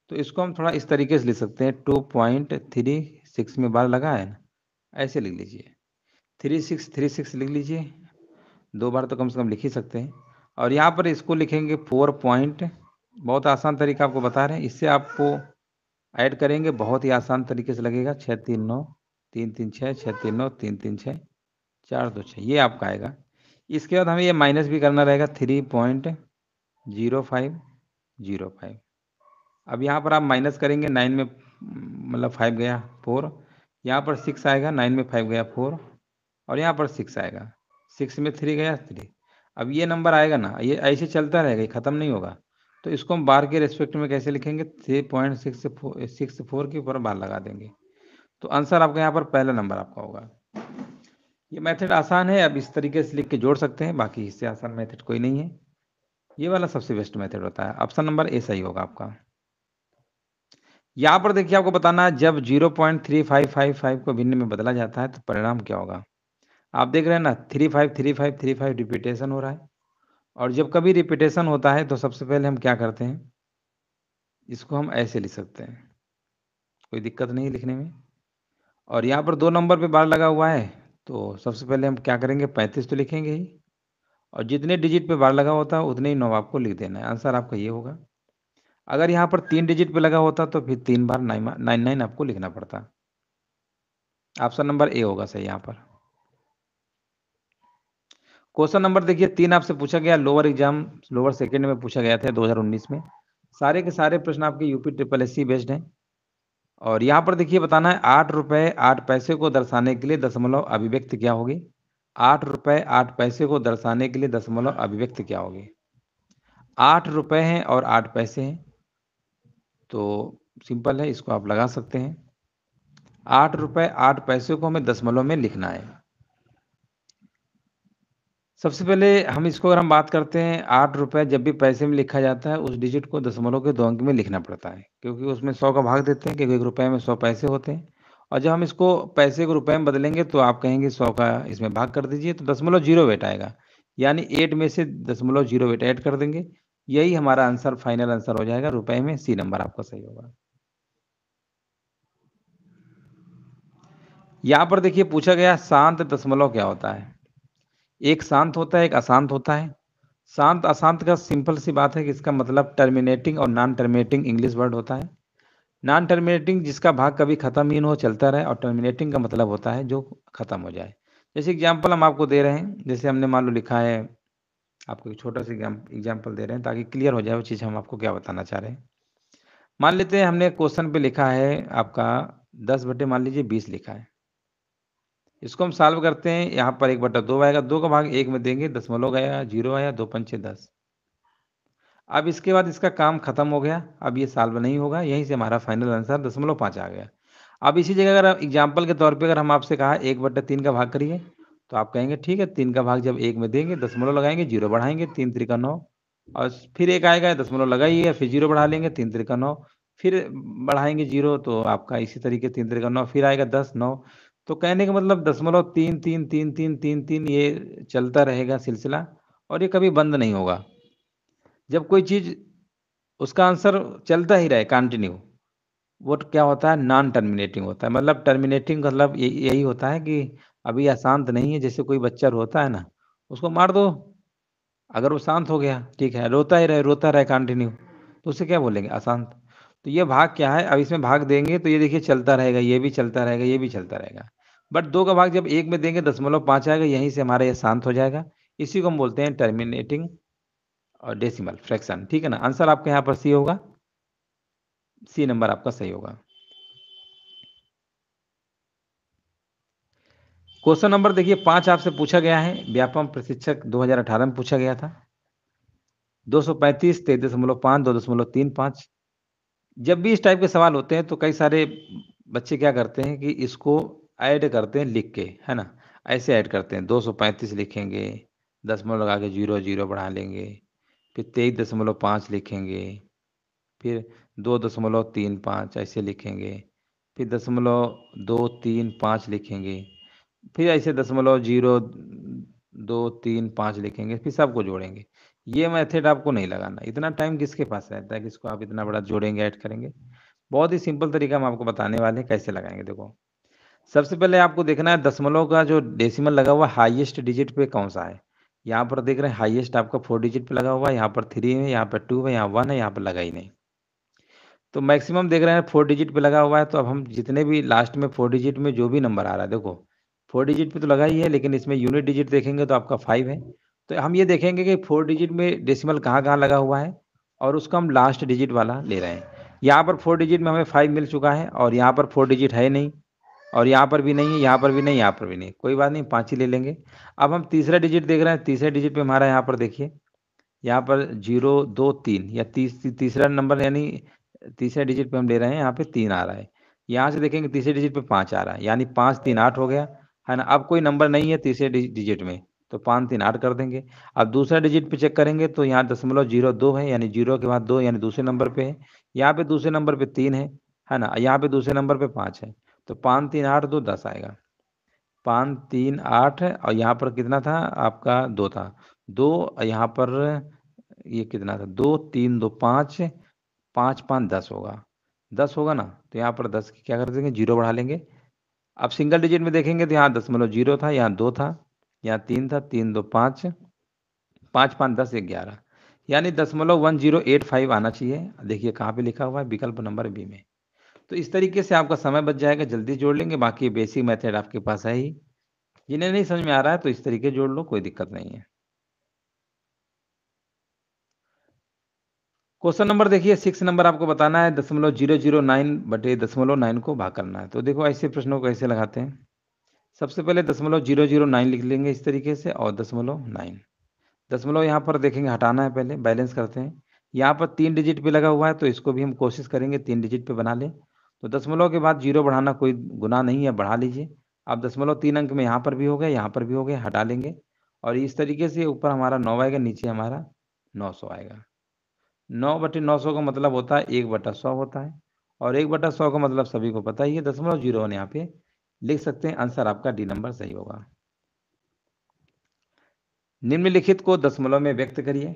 तो इसको हम थोड़ा इस तरीके से लिख सकते हैं टू पॉइंट थ्री सिक्स में बार लगा है ना ऐसे लिख लीजिए थ्री सिक्स थ्री सिक्स लिख लीजिए दो बार तो कम से कम लिख ही सकते हैं और यहाँ पर इसको लिखेंगे फोर पॉइंट बहुत आसान तरीका आपको बता रहे हैं इससे आपको ऐड करेंगे बहुत ही आसान तरीके से लगेगा छः तीन नौ तीन तीन छः छः तीन नौ तीन तीन छः चार दो छः ये आपका आएगा इसके बाद हमें ये माइनस भी करना रहेगा three point zero five zero five अब यहाँ पर आप माइनस करेंगे नाइन में मतलब फाइव गया फोर यहाँ पर सिक्स आएगा नाइन में फाइव गया फोर और यहाँ पर सिक्स आएगा सिक्स में थ्री गया थ्री अब ये नंबर आएगा ना ये ऐसे चलता रहेगा ये ख़त्म नहीं होगा तो इसको हम बार के रेस्पेक्ट में कैसे लिखेंगे three point six four six four के ऊपर बार लगा देंगे तो आंसर आपका यहाँ पर पहला नंबर आपका होगा ये मेथड आसान है अब इस तरीके से लिख के जोड़ सकते हैं बाकी इससे आसान मेथड कोई नहीं है ये वाला सबसे बेस्ट मेथड होता है ऑप्शन नंबर ए सही होगा आपका यहाँ पर देखिए आपको बताना है जब 0.3555 को भिन्न में बदला जाता है तो परिणाम क्या होगा आप देख रहे हैं ना 353535 रिपीटेशन हो रहा है और जब कभी रिपीटेशन होता है तो सबसे पहले हम क्या करते हैं इसको हम ऐसे लिख सकते हैं कोई दिक्कत नहीं लिखने में और यहाँ पर दो नंबर पे बार लगा हुआ है तो सबसे पहले हम क्या करेंगे पैंतीस तो लिखेंगे ही और जितने डिजिट पे बार लगा होता है उतने ही नवाब को लिख देना है आंसर आपका ये होगा अगर यहाँ पर तीन डिजिट पे लगा होता तो फिर तीन बार नाइन नाइन आपको लिखना पड़ता ऑप्शन नंबर ए होगा सही यहाँ पर क्वेश्चन नंबर देखिए तीन आपसे पूछा गया लोअर एग्जाम लोअर सेकेंड में पूछा गया था 2019 में सारे के सारे प्रश्न आपके UP triple S C based हैं और यहाँ पर देखिए बताना है आठ रुपये आठ पैसे को दर्शाने के लिए दशमलव अभिव्यक्त क्या होगी आठ रुपये आठ पैसे को दर्शाने के लिए दशमलव अभिव्यक्त क्या होगी आठ रुपये हैं और आठ पैसे हैं तो सिंपल है इसको आप लगा सकते हैं आठ रुपये आठ पैसे को हमें दशमलव में लिखना है सबसे पहले हम इसको अगर हम बात करते हैं आठ रुपए जब भी पैसे में लिखा जाता है उस डिजिट को दशमलव के दो अंक में लिखना पड़ता है क्योंकि उसमें सौ का भाग देते हैं क्योंकि एक रुपए में सौ पैसे होते हैं और जब हम इसको पैसे को रुपए में बदलेंगे तो आप कहेंगे सौ का इसमें भाग कर दीजिए तो दशमलव जीरो वेट आएगा यानी एट में से दशमलव जीरो वेट ऐड कर देंगे यही हमारा आंसर फाइनल आंसर हो जाएगा रुपए में सी नंबर आपका सही होगा यहाँ पर देखिए पूछा गया शांत दशमलव क्या होता है एक शांत होता है एक अशांत होता है शांत अशांत का सिंपल सी बात है कि इसका मतलब टर्मिनेटिंग और नॉन टर्मिनेटिंग इंग्लिश वर्ड होता है नॉन टर्मिनेटिंग जिसका भाग कभी खत्म ही न हो चलता रहे और टर्मिनेटिंग का मतलब होता है जो खत्म हो जाए जैसे एग्जाम्पल हम आपको दे रहे हैं जैसे हमने मान लो लिखा है आपको एक छोटा सा एग्जाम्पल दे रहे हैं ताकि क्लियर हो जाए वो चीज़ हम आपको क्या बताना चाह रहे हैं मान लेते हैं हमने क्वेश्चन पे लिखा है आपका दस बटे मान लीजिए बीस लिखा है इसको हम सॉल्व करते हैं यहाँ पर एक बटा दो आएगा दो का भाग एक में देंगे दसमलव गया जीरो आया दो पंचे दस अब इसके बाद इसका काम खत्म हो गया अब ये सॉल्व नहीं होगा यहीं से हमारा फाइनल आंसर दसमलव पाँच आ गया अब इसी जगह अगर एग्जाम्पल के तौर पर अगर हम आपसे कहा एक बटा तीन का भाग करिए तो आप कहेंगे ठीक है तीन का भाग जब एक में देंगे दसमलव लगाएंगे जीरो बढ़ाएंगे तीन त्रिका नौ और फिर एक आएगा दसमलव लगाइए फिर जीरो बढ़ा लेंगे तीन त्रिका नौ फिर बढ़ाएंगे जीरो तो आपका इसी तरीके तीन त्रिका नौ फिर आएगा दस नौ तो कहने का मतलब दशमलव तीन तीन तीन तीन तीन तीन ये चलता रहेगा सिलसिला और ये कभी बंद नहीं होगा जब कोई चीज़ उसका आंसर चलता ही रहे कंटिन्यू वो तो क्या होता है नॉन टर्मिनेटिंग होता है मतलब टर्मिनेटिंग मतलब यही होता है कि अभी अशांत नहीं है जैसे कोई बच्चा रोता है ना उसको मार दो अगर वो शांत हो गया ठीक है रोता ही रहे रोता रहे कंटिन्यू तो उसे क्या बोलेंगे अशांत तो ये भाग क्या है अब इसमें भाग देंगे तो ये देखिए चलता रहेगा ये भी चलता रहेगा ये भी चलता रहेगा बट दो का भाग जब एक में देंगे दसमलव पाँच आएगा यहीं से हमारा ये शांत हो जाएगा इसी को हम बोलते हैं टर्मिनेटिंग और डेसिमल फ्रैक्शन ठीक है ना आंसर आपके यहाँ पर सी होगा सी नंबर आपका सही होगा क्वेश्चन नंबर देखिए पांच आपसे पूछा गया है व्यापम प्रशिक्षक 2018 में पूछा गया था दो सौ पैंतीस तेईस दशमलव पांच दो दशमलव तीन पांच जब भी इस टाइप के सवाल होते हैं तो कई सारे बच्चे क्या करते हैं कि इसको ऐड करते हैं लिख के है ना ऐसे ऐड करते हैं दो लिखेंगे दसमलव लगा के जीरो जीरो बढ़ा लेंगे फिर तेईस दशमलव पाँच लिखेंगे फिर दो दशमलव तीन पाँच ऐसे लिखेंगे फिर दशमलव दो तीन पाँच लिखेंगे फिर ऐसे दशमलव जीरो दो तीन पाँच लिखेंगे फिर सबको जोड़ेंगे ये मेथड आपको नहीं लगाना इतना टाइम किसके पास रहता है किसको इसको आप इतना बड़ा जोड़ेंगे ऐड करेंगे बहुत ही सिंपल तरीका हम आपको बताने वाले हैं कैसे लगाएंगे देखो सबसे पहले आपको देखना है दसमलव का जो डेसिमल लगा हुआ हाईएस्ट डिजिट पे कौन सा है यहाँ पर देख रहे हैं हाईएस्ट आपका फोर डिजिट पे लगा हुआ है यहाँ पर थ्री है यहाँ पर टू है यहाँ वन है यहाँ पर लगा ही नहीं तो मैक्सिमम देख रहे हैं फोर डिजिट पे लगा हुआ है तो अब हम जितने भी लास्ट में फोर डिजिट में जो भी नंबर आ रहा है देखो फोर डिजिट पे तो लगा ही है लेकिन इसमें यूनिट डिजिट देखेंगे तो आपका फाइव है तो हम ये देखेंगे कि फोर डिजिट में डेसिमल कहाँ कहाँ लगा हुआ है और उसका हम लास्ट डिजिट वाला ले रहे हैं यहाँ पर फोर डिजिट में हमें फाइव मिल चुका है और यहाँ पर फोर डिजिट है नहीं और यहाँ पर भी नहीं है यहाँ पर भी नहीं यहाँ पर भी नहीं कोई बात नहीं पाँच ही ले लेंगे अब हम तीसरा डिजिट देख रहे हैं तीसरे डिजिट पे हमारा यहाँ पर देखिए यहाँ पर जीरो दो तीन या तीस तीसरा नंबर यानी तीसरे डिजिट पे हम ले रहे हैं यहाँ पे तीन आ रहा है यहाँ से देखेंगे तीसरे डिजिट पे पाँच आ रहा है यानी पाँच तीन आठ हो गया है ना अब कोई नंबर नहीं है तीसरे डिजिट में तो पाँच तीन आठ कर देंगे अब दूसरा डिजिट पे चेक करेंगे तो यहाँ दशमलव जीरो दो है यानी जीरो के बाद दो यानी दूसरे नंबर पे है यहाँ पे दूसरे नंबर पे तीन है है ना यहाँ पे दूसरे नंबर पे पाँच है तो पाँच तीन आठ दो दस आएगा पाँच तीन आठ और यहाँ पर कितना था आपका दो था दो यहाँ पर ये कितना था दो तीन दो पाँच पाँच पाँच दस होगा दस होगा ना तो यहाँ पर दस क्या कर देंगे जीरो बढ़ा लेंगे अब सिंगल डिजिट में देखेंगे तो यहाँ दशमलव जीरो था यहाँ दो था यहाँ तीन था तीन दो पाँच पाँच पाँच दस एक ग्यारह यानी दशमलव वन जीरो एट फाइव आना चाहिए देखिए कहाँ पे लिखा हुआ है विकल्प नंबर बी में तो इस तरीके से आपका समय बच जाएगा जल्दी जोड़ लेंगे बाकी बेसिक मेथड आपके पास है ही जिन्हें नहीं समझ में आ रहा है तो इस तरीके जोड़ लो कोई दिक्कत नहीं है क्वेश्चन नंबर देखिए सिक्स नंबर आपको बताना है दशमलव जीरो जीरो नाइन बटे दशमलव नाइन को भाग करना है तो देखो ऐसे प्रश्नों को ऐसे लगाते हैं सबसे पहले दशमलव जीरो जीरो नाइन लिख लेंगे इस तरीके से और दशमलव नाइन दशमलव यहाँ पर देखेंगे हटाना है पहले बैलेंस करते हैं यहाँ पर तीन डिजिट पे लगा हुआ है तो इसको भी हम कोशिश करेंगे तीन डिजिट पे बना लें तो दशमलव के बाद जीरो बढ़ाना कोई गुना नहीं है बढ़ा लीजिए आप दशमलव तीन अंक में यहाँ पर भी हो गए यहाँ पर भी हो गए हटा लेंगे और इस तरीके से ऊपर हमारा नौ आएगा नीचे हमारा नौ सौ आएगा नौ बटे नौ सौ का मतलब होता है एक बटा सौ होता है और एक बटा सौ का मतलब सभी को पता ही है दशमलव जीरो वन यहाँ पे लिख सकते हैं आंसर आपका डी नंबर सही होगा निम्नलिखित को दशमलव में व्यक्त करिए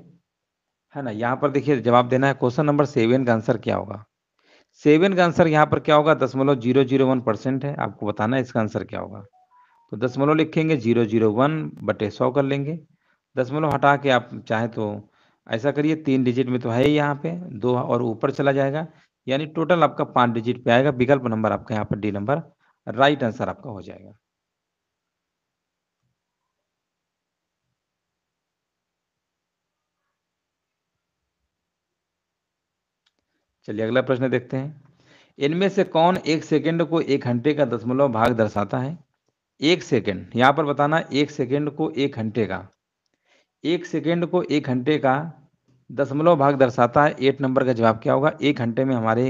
है ना यहाँ पर देखिए जवाब देना है क्वेश्चन नंबर सेवन का आंसर क्या होगा सेवन का आंसर यहाँ पर क्या होगा दशमलव जीरो जीरो वन परसेंट है आपको बताना है इसका आंसर क्या होगा तो दशमलव लिखेंगे जीरो जीरो वन बटे सौ कर लेंगे दशमलव हटा के आप चाहे तो ऐसा करिए तीन डिजिट में तो है ही यहाँ पे दो और ऊपर चला जाएगा यानी टोटल आपका पांच डिजिट पे आएगा विकल्प नंबर आपका यहाँ पर डी नंबर राइट आंसर आपका हो जाएगा चलिए अगला प्रश्न देखते हैं इनमें से कौन एक सेकेंड को एक घंटे का दशमलव भाग दर्शाता है एक सेकेंड यहां पर बताना एक सेकेंड को एक घंटे का एक सेकेंड को एक घंटे का दशमलव भाग दर्शाता है एट नंबर का जवाब क्या होगा एक घंटे में हमारे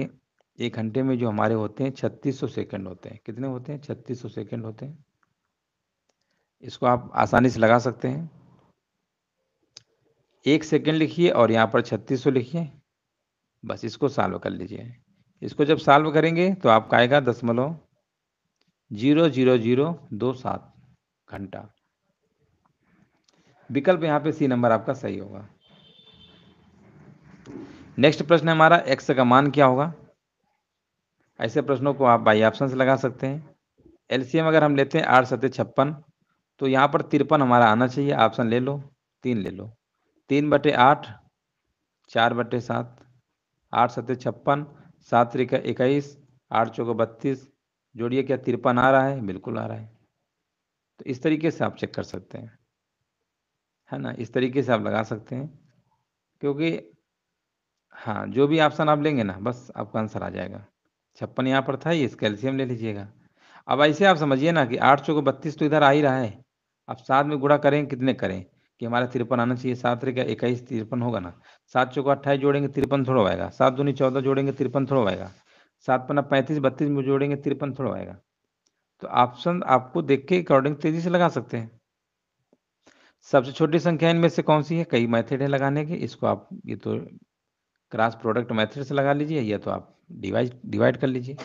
एक घंटे में जो हमारे होते हैं 3600 सेकंड होते हैं कितने होते हैं 3600 सेकंड होते हैं इसको आप आसानी से लगा सकते हैं एक सेकंड लिखिए और यहाँ पर 3600 लिखिए बस इसको साल्व कर लीजिए इसको जब साल्व करेंगे तो आपका आएगा दसमलव जीरो जीरो जीरो दो सात घंटा विकल्प यहाँ पे सी नंबर आपका सही होगा नेक्स्ट प्रश्न हमारा एक्स का मान क्या होगा ऐसे प्रश्नों को आप बाई ऑप्शन से लगा सकते हैं एलसीएम अगर हम लेते हैं आठ सत्य छप्पन तो यहाँ पर तिरपन हमारा आना चाहिए ऑप्शन ले लो तीन ले लो तीन बटे आठ चार बटे सात आठ सत्य छप्पन सात त्रिका इक्कीस आठ चौक बत्तीस जोड़िए क्या तिरपन आ रहा है बिल्कुल आ रहा है तो इस तरीके से आप चेक कर सकते हैं है ना इस तरीके से आप लगा सकते हैं क्योंकि हाँ जो भी ऑप्शन आप लेंगे ना बस आपका आंसर आ जाएगा छप्पन यहाँ पर था ये कैल्शियम ले लीजिएगा अब ऐसे आप समझिए ना कि आठ सौ को बत्तीस तो इधर आ ही रहा है अब सात में गुड़ा करें कितने करें कि हमारा तिरपन आना चाहिए सात रेखा इक्कीस तिरपन होगा ना सात चौका अट्ठाईस जोड़ेंगे तिरपन थोड़ा आएगा सात दूनी चौदह जोड़ेंगे तिरपन थोड़ा आएगा सात पन्ना पैंतीस बत्तीस में जोड़ेंगे तिरपन थोड़ा आएगा तो ऑप्शन आपको देख के अकॉर्डिंग तेजी से लगा सकते हैं सबसे छोटी संख्या इनमें से कौन सी है कई मेथड है लगाने के इसको आप ये तो क्रॉस प्रोडक्ट मेथड से लगा लीजिए या तो आप डिवाइड डिवाइड कर लीजिए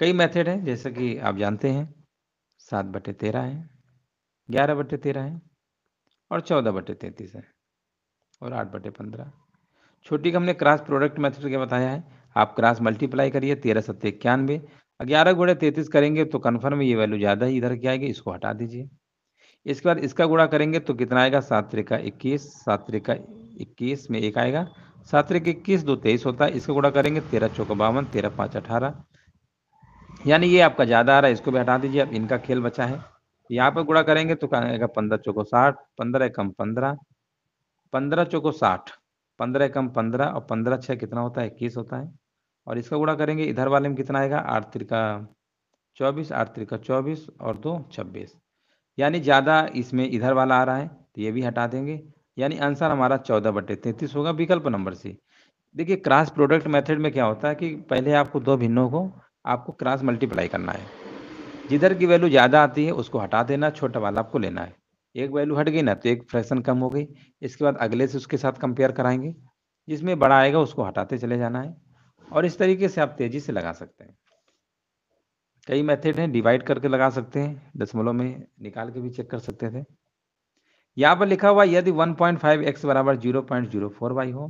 कई मेथड हैं जैसे कि आप जानते हैं सात बटे तेरह है ग्यारह बटे तेरह है और चौदह बटे तैंतीस है और आठ बटे पंद्रह छोटी का हमने क्रॉस प्रोडक्ट मेथड के बताया है आप क्रॉस मल्टीप्लाई करिए तेरह सत्य इक्यानवे ग्यारह गुड़े तैंतीस करेंगे तो कन्फर्म ये वैल्यू ज़्यादा ही इधर की आएगी इसको हटा दीजिए इसके बाद इसका गुड़ा करेंगे तो कितना आएगा सात त्रिका इक्कीस सात त्रिका इक्कीस में एक आएगा सात्रिक इक्कीस दो तेईस होता है इसको गुड़ा करेंगे तेरह चौक बावन तेरह पाँच अठारह यानी ये आपका ज़्यादा आ रहा है इसको भी हटा दीजिए अब इनका खेल बचा है यहाँ पर गुड़ा करेंगे तो आएगा पंद्रह चौको साठ पंद्रह कम पंद्रह पंद्रह चौको साठ पंद्रह कम पंद्रह और पंद्रह छः कितना होता है इक्कीस होता है और इसका गुड़ा करेंगे इधर वाले में कितना आएगा आठ त्रिका चौबीस आठ त्रिका चौबीस और दो छब्बीस यानी ज़्यादा इसमें इधर वाला आ रहा है तो ये भी हटा देंगे यानी आंसर हमारा चौदह बटे तैंतीस होगा विकल्प नंबर सी देखिए क्रॉस प्रोडक्ट मेथड में क्या होता है कि पहले आपको दो भिन्नों को आपको क्रॉस मल्टीप्लाई करना है जिधर की वैल्यू ज़्यादा आती है उसको हटा देना छोटा वाला आपको लेना है एक वैल्यू हट गई ना तो एक फ्रैक्शन कम हो गई इसके बाद अगले से उसके साथ कंपेयर कराएंगे जिसमें बड़ा आएगा उसको हटाते चले जाना है और इस तरीके से आप तेज़ी से लगा सकते हैं कई मेथड हैं डिवाइड करके लगा सकते हैं दशमलव में निकाल के भी चेक कर सकते थे यहां पर लिखा हुआ यदि 1.5x पॉइंट फाइव एक्स बराबर zero point zero four y हो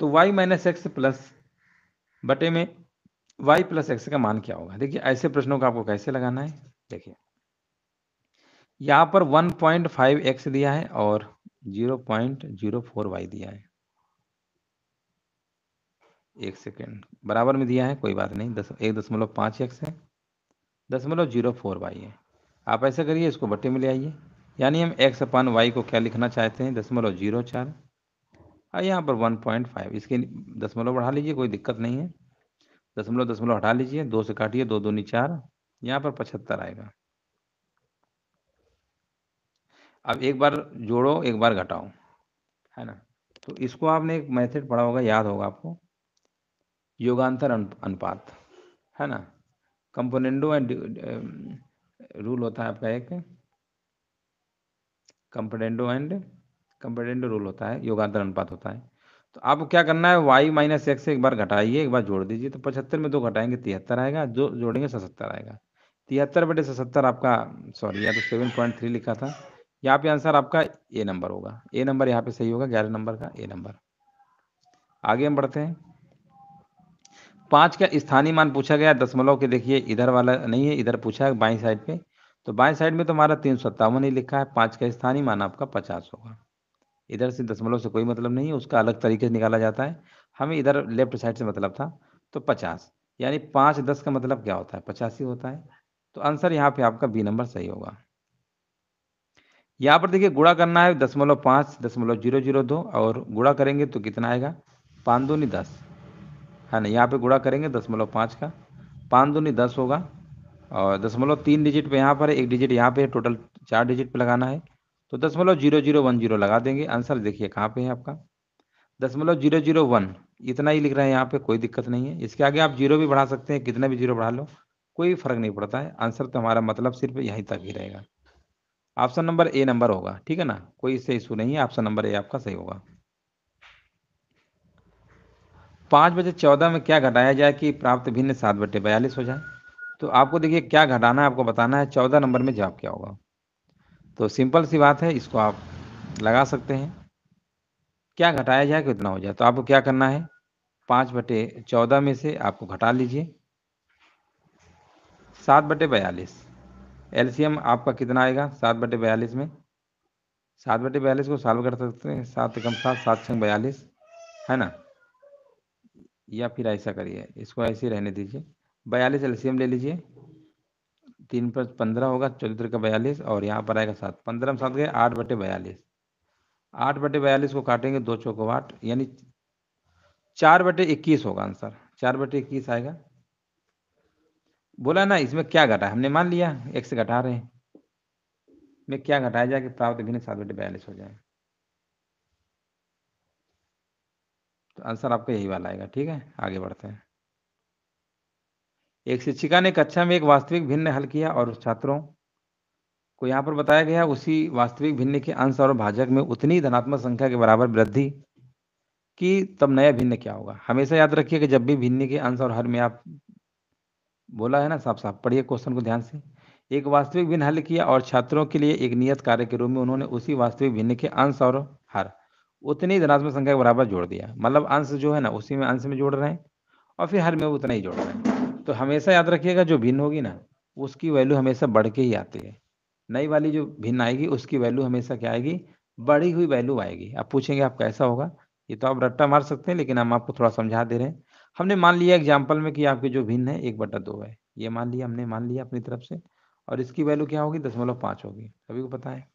तो y माइनस एक्स प्लस बटे में y प्लस एक्स का मान क्या होगा देखिए ऐसे प्रश्नों का आपको कैसे लगाना है देखिए यहां पर 1.5x दिया है और 0.04y दिया है एक सेकेंड बराबर में दिया है कोई बात नहीं दस एक दशमलव पांच एक्स है दशमलव जीरो फोर वाई है आप ऐसा करिए इसको बट्टे में ले आइए यानी हम एक्स अपन वाई को क्या लिखना चाहते हैं दशमलव जीरो चार और हाँ, यहाँ पर वन पॉइंट फाइव इसके दशमलव बढ़ा लीजिए कोई दिक्कत नहीं है दशमलव दशमलव हटा लीजिए दो से काटिए दो दूनी चार यहाँ पर पचहत्तर आएगा अब एक बार जोड़ो एक बार घटाओ है ना तो इसको आपने एक मेथड पढ़ा होगा याद होगा आपको योगांतर अनुपात है ना कंपोनेंडो एंड रूल होता है आपका एक कंपडेंडो एंड कंपडेंडो रूल होता है योगांतर अनुपात होता है तो आपको क्या करना है वाई माइनस एक्स एक बार घटाइए एक बार जोड़ दीजिए तो पचहत्तर में दो घटाएंगे तिहत्तर आएगा जो जोड़ेंगे सतहत्तर आएगा तिहत्तर बटे सतहत्तर आपका सॉरी या तो सेवन पॉइंट थ्री लिखा था यहाँ पे आंसर आपका ए नंबर होगा ए नंबर यहाँ पे सही होगा ग्यारह नंबर का ए नंबर आगे हम बढ़ते हैं पाँच का स्थानीय मान पूछा गया दशमलव के देखिए इधर वाला नहीं है इधर पूछा है बाई साइड पे तो बाई साइड में तो हमारा तीन सत्तावन ही लिखा है पाँच का स्थानीय मान आपका पचास होगा इधर से दशमलव से कोई मतलब नहीं है उसका अलग तरीके से निकाला जाता है हमें इधर लेफ्ट साइड से मतलब था तो पचास यानी पाँच दस का मतलब क्या होता है पचासी होता है तो आंसर यहाँ पे आपका बी नंबर सही होगा यहाँ पर देखिए गुड़ा करना है दशमलव पाँच दशमलव जीरो जीरो दो और गुड़ा करेंगे तो कितना आएगा पाँच दूनी दस है हाँ ना यहाँ पे गुड़ा करेंगे दशमलव पाँच का पाँच दूनी दस होगा और दशमलव तीन डिजिट पे यहाँ पर एक डिजिट यहाँ पे टोटल चार डिजिट पे लगाना है तो दशमलव जीरो जीरो वन जीरो लगा देंगे आंसर देखिए कहाँ पे है आपका दशमलव जीरो जीरो वन इतना ही लिख रहे हैं यहाँ पे कोई दिक्कत नहीं है इसके आगे आप जीरो भी बढ़ा सकते हैं कितना भी जीरो बढ़ा लो कोई फर्क नहीं पड़ता है आंसर तो हमारा मतलब सिर्फ यहीं तक ही रहेगा ऑप्शन नंबर ए नंबर होगा ठीक है ना कोई इससे इशू नहीं है ऑप्शन नंबर ए आपका सही होगा पाँच बजे चौदह में क्या घटाया जाए कि प्राप्त भिन्न सात बटे बयालीस हो जाए तो आपको देखिए क्या घटाना है आपको बताना है चौदह नंबर में जवाब क्या होगा तो सिंपल सी बात है इसको आप लगा सकते हैं क्या घटाया जाए कितना हो जाए तो आपको क्या करना है पाँच बटे चौदह में से आपको घटा लीजिए सात बटे बयालीस एल आपका कितना आएगा सात बटे बयालीस में सात बटे बयालीस को सॉल्व कर सकते हैं सात एकम सात सात छंग बयालीस है ना या फिर ऐसा करिए इसको ऐसे रहने दीजिए बयालीस एल्सियम ले लीजिए तीन पर पंद्रह होगा चौदह का बयालीस और यहाँ पर आएगा सात पंद्रह में सात गए आठ बटे बयालीस आठ बटे बयालीस को काटेंगे दो चौको आठ यानी चार बटे इक्कीस होगा आंसर चार बटे इक्कीस आएगा बोला ना इसमें क्या घटा हमने मान लिया एक से घटा रहे हैं में क्या घटाया जाए कि प्राप्त भिन्न सात बटे बयालीस हो जाए आंसर आपका यही वाला आएगा ठीक है आगे बढ़ते हैं एक शिक्षिका ने कक्षा में एक वास्तविक भिन्न हल किया और छात्रों को यहाँ पर बताया गया उसी वास्तविक भिन्न के अंश और भाजक में उतनी धनात्मक संख्या के बराबर वृद्धि कि तब नया भिन्न क्या होगा हमेशा याद रखिए कि जब भी भिन्न के अंश और हर में आप बोला है ना साफ साफ पढ़िए क्वेश्चन को ध्यान से एक वास्तविक भिन्न हल किया और छात्रों के लिए एक नियत कार्य के रूप में उन्होंने उसी वास्तविक भिन्न के अंश और हर उतनी धनात्मक संख्या के बराबर जोड़ दिया मतलब अंश जो है ना उसी में अंश में जोड़ रहे हैं और फिर हर में उतना ही जोड़ रहे हैं तो हमेशा याद रखिएगा जो भिन्न होगी ना उसकी वैल्यू हमेशा बढ़ के ही आती है नई वाली जो भिन्न आएगी उसकी वैल्यू हमेशा क्या आएगी बढ़ी हुई वैल्यू आएगी आप पूछेंगे आप कैसा होगा ये तो आप रट्टा मार सकते हैं लेकिन हम आपको थोड़ा समझा दे रहे हैं हमने मान लिया एग्जाम्पल में कि आपके जो भिन्न है एक बटा दो है ये मान लिया हमने मान लिया अपनी तरफ से और इसकी वैल्यू क्या होगी दशमलव पाँच होगी सभी को पता है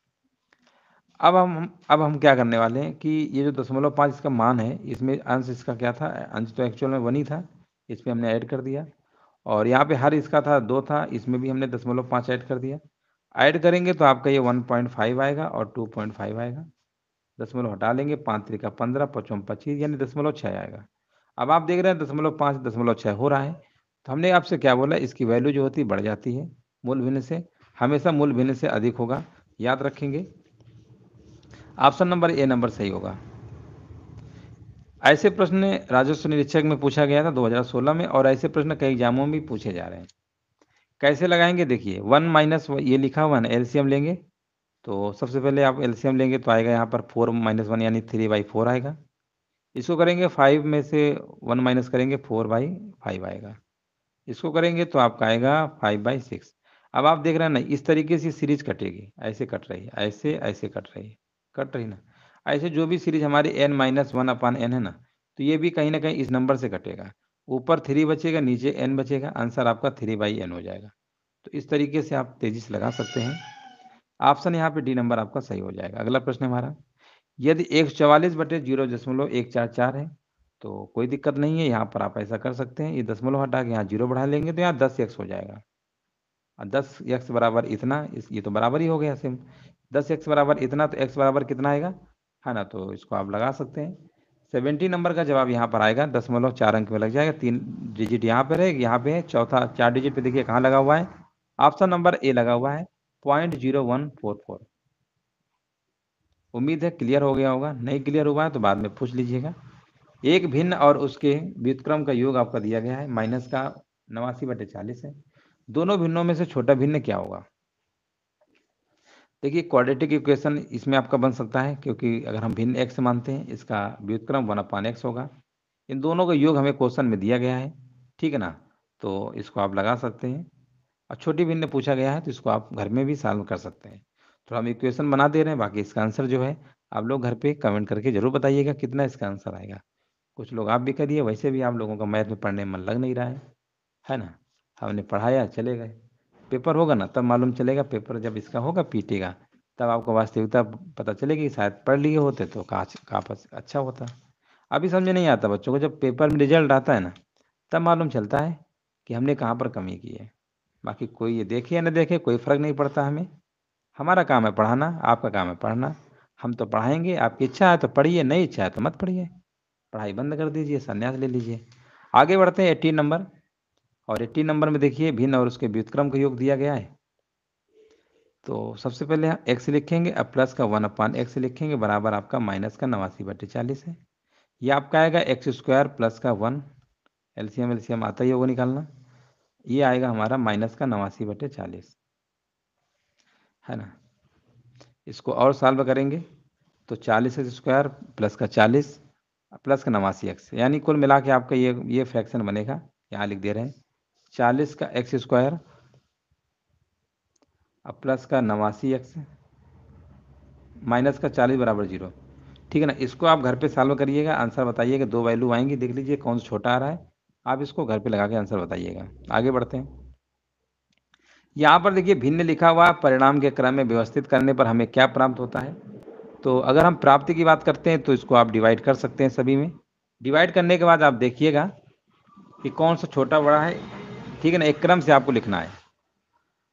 अब हम अब हम क्या करने वाले हैं कि ये जो दशमलव पाँच इसका मान है इसमें अंश इसका क्या था अंश तो एक्चुअल में वन ही था इसमें हमने ऐड कर दिया और यहाँ पे हर इसका था दो था इसमें भी हमने दशमलव पाँच ऐड कर दिया ऐड करेंगे तो आपका ये वन पॉइंट फाइव आएगा और टू पॉइंट फाइव आएगा दशमलव हटा लेंगे पाँच त्रिका पंद्रह पचम पच्चीस यानी दशमलव छः आएगा अब आप देख रहे हैं दशमलव पाँच दशमलव छः हो रहा है तो हमने आपसे क्या बोला इसकी वैल्यू जो होती है बढ़ जाती है मूल भिन्न से हमेशा मूल भिन्न से अधिक होगा याद रखेंगे ऑप्शन नंबर ए नंबर सही होगा ऐसे प्रश्न राजस्व निरीक्षक में पूछा गया था 2016 में और ऐसे प्रश्न कई एग्जामों में भी पूछे जा रहे हैं कैसे लगाएंगे देखिए वन माइनस ये लिखा हुआ है एलसीएम लेंगे तो सबसे पहले आप एलसीएम लेंगे तो आएगा यहाँ पर फोर माइनस वन यानी थ्री बाई फोर आएगा इसको करेंगे फाइव में से वन माइनस करेंगे फोर बाई फाइव आएगा इसको करेंगे तो आपका आएगा फाइव बाई सिक्स अब आप देख रहे हैं ना इस तरीके से सीरीज कटेगी ऐसे कट रही है ऐसे ऐसे कट रही है कट रही ना ऐसे जो भी सीरीज हमारी n minus one upon n है ना तो ये भी कहीं ना कहीं इस नंबर से कटेगा ऊपर थ्री बचेगा नीचे एन बचेगा आंसर आपका थ्री बाई एन हो जाएगा तो इस तरीके से आप तेजी से लगा सकते हैं ऑप्शन यहाँ पे डी नंबर आपका सही हो जाएगा अगला प्रश्न हमारा यदि एक चवालीस बटे जीरो दशमलव एक चार चार है तो कोई दिक्कत नहीं है यहाँ पर आप ऐसा कर सकते हैं ये दशमलव हटा के यहाँ जीरो बढ़ा लेंगे तो यहाँ दस एक्स हो जाएगा दस एक्स बराबर इतना इस ये तो बराबर ही हो गया सेम दस एक्स बराबर इतना तो एक्स बराबर कितना आएगा है ना तो इसको आप लगा सकते हैं सेवेंटी नंबर का जवाब यहाँ पर आएगा दसमलव चार अंक में लग जाएगा तीन डिजिट यहाँ पर है यहाँ पे है चौथा चार डिजिट पे देखिए कहाँ लगा हुआ है ऑप्शन नंबर ए लगा हुआ है point zero one four four उम्मीद है क्लियर हो गया होगा नहीं क्लियर हुआ है तो बाद में पूछ लीजिएगा एक भिन्न और उसके व्युतक्रम का योग आपका दिया गया है माइनस का नवासी बटे चालीस है दोनों भिन्नों में से छोटा भिन्न क्या होगा देखिए क्वाड्रेटिक इक्वेशन इसमें आपका बन सकता है क्योंकि अगर हम भिन्न एक्स मानते हैं इसका व्युत्क्रम वन अपान एक्स होगा इन दोनों का योग हमें क्वेश्चन में दिया गया है ठीक है ना तो इसको आप लगा सकते हैं और छोटी भिन्न पूछा गया है तो इसको आप घर में भी सॉल्व कर सकते हैं तो हम इक्वेशन बना दे रहे हैं बाकी इसका आंसर जो है आप लोग घर पर कमेंट करके जरूर बताइएगा कितना इसका आंसर आएगा कुछ लोग आप भी करिए वैसे भी आप लोगों का मैथ में पढ़ने में मन लग नहीं रहा है है ना हमने पढ़ाया चले गए पेपर होगा ना तब मालूम चलेगा पेपर जब इसका होगा पीटी का तब आपको वास्तविकता पता चलेगी शायद पढ़ लिए होते तो कहाँ अच्छा होता अभी समझ नहीं आता बच्चों को जब पेपर में रिजल्ट आता है ना तब मालूम चलता है कि हमने कहाँ पर कमी की है बाकी कोई ये देखे या ना देखे कोई फ़र्क नहीं पड़ता हमें हमारा काम है पढ़ाना आपका काम है पढ़ना हम तो पढ़ाएंगे आपकी इच्छा है तो पढ़िए नहीं इच्छा है तो मत पढ़िए पढ़ाई बंद कर दीजिए संन्यास ले लीजिए आगे बढ़ते हैं एटीन नंबर और एट्टी नंबर में देखिए भिन्न और उसके व्युतक्रम का योग दिया गया है तो सबसे पहले हम एक्स लिखेंगे अब प्लस का वन अपान एक्स लिखेंगे बराबर आपका माइनस का नवासी बटे चालीस है ये आपका आएगा एक्स स्क्वायर प्लस का वन एलसीएम एलसीएम आता ही होगा निकालना ये आएगा हमारा माइनस का नवासी बटे चालीस है ना इसको और सॉल्व करेंगे तो चालीस एक्स स्क्वायर प्लस का चालीस प्लस का नवासी एक्स यानी कुल मिला के आपका ये ये फ्रैक्शन बनेगा यहाँ लिख दे रहे हैं चालीस का एक्स स्क्वायर प्लस का नवासी एक्स माइनस का चालीस बराबर जीरो ठीक है ना इसको आप घर पे सॉल्व करिएगा आंसर बताइएगा दो वैल्यू आएंगी देख लीजिए कौन सा छोटा आ रहा है आप इसको घर पे लगा के आंसर बताइएगा आगे बढ़ते हैं यहाँ पर देखिए भिन्न लिखा हुआ परिणाम के क्रम में व्यवस्थित करने पर हमें क्या प्राप्त होता है तो अगर हम प्राप्ति की बात करते हैं तो इसको आप डिवाइड कर सकते हैं सभी में डिवाइड करने के बाद आप देखिएगा कि कौन सा छोटा बड़ा है ठीक है ना एक क्रम से आपको लिखना है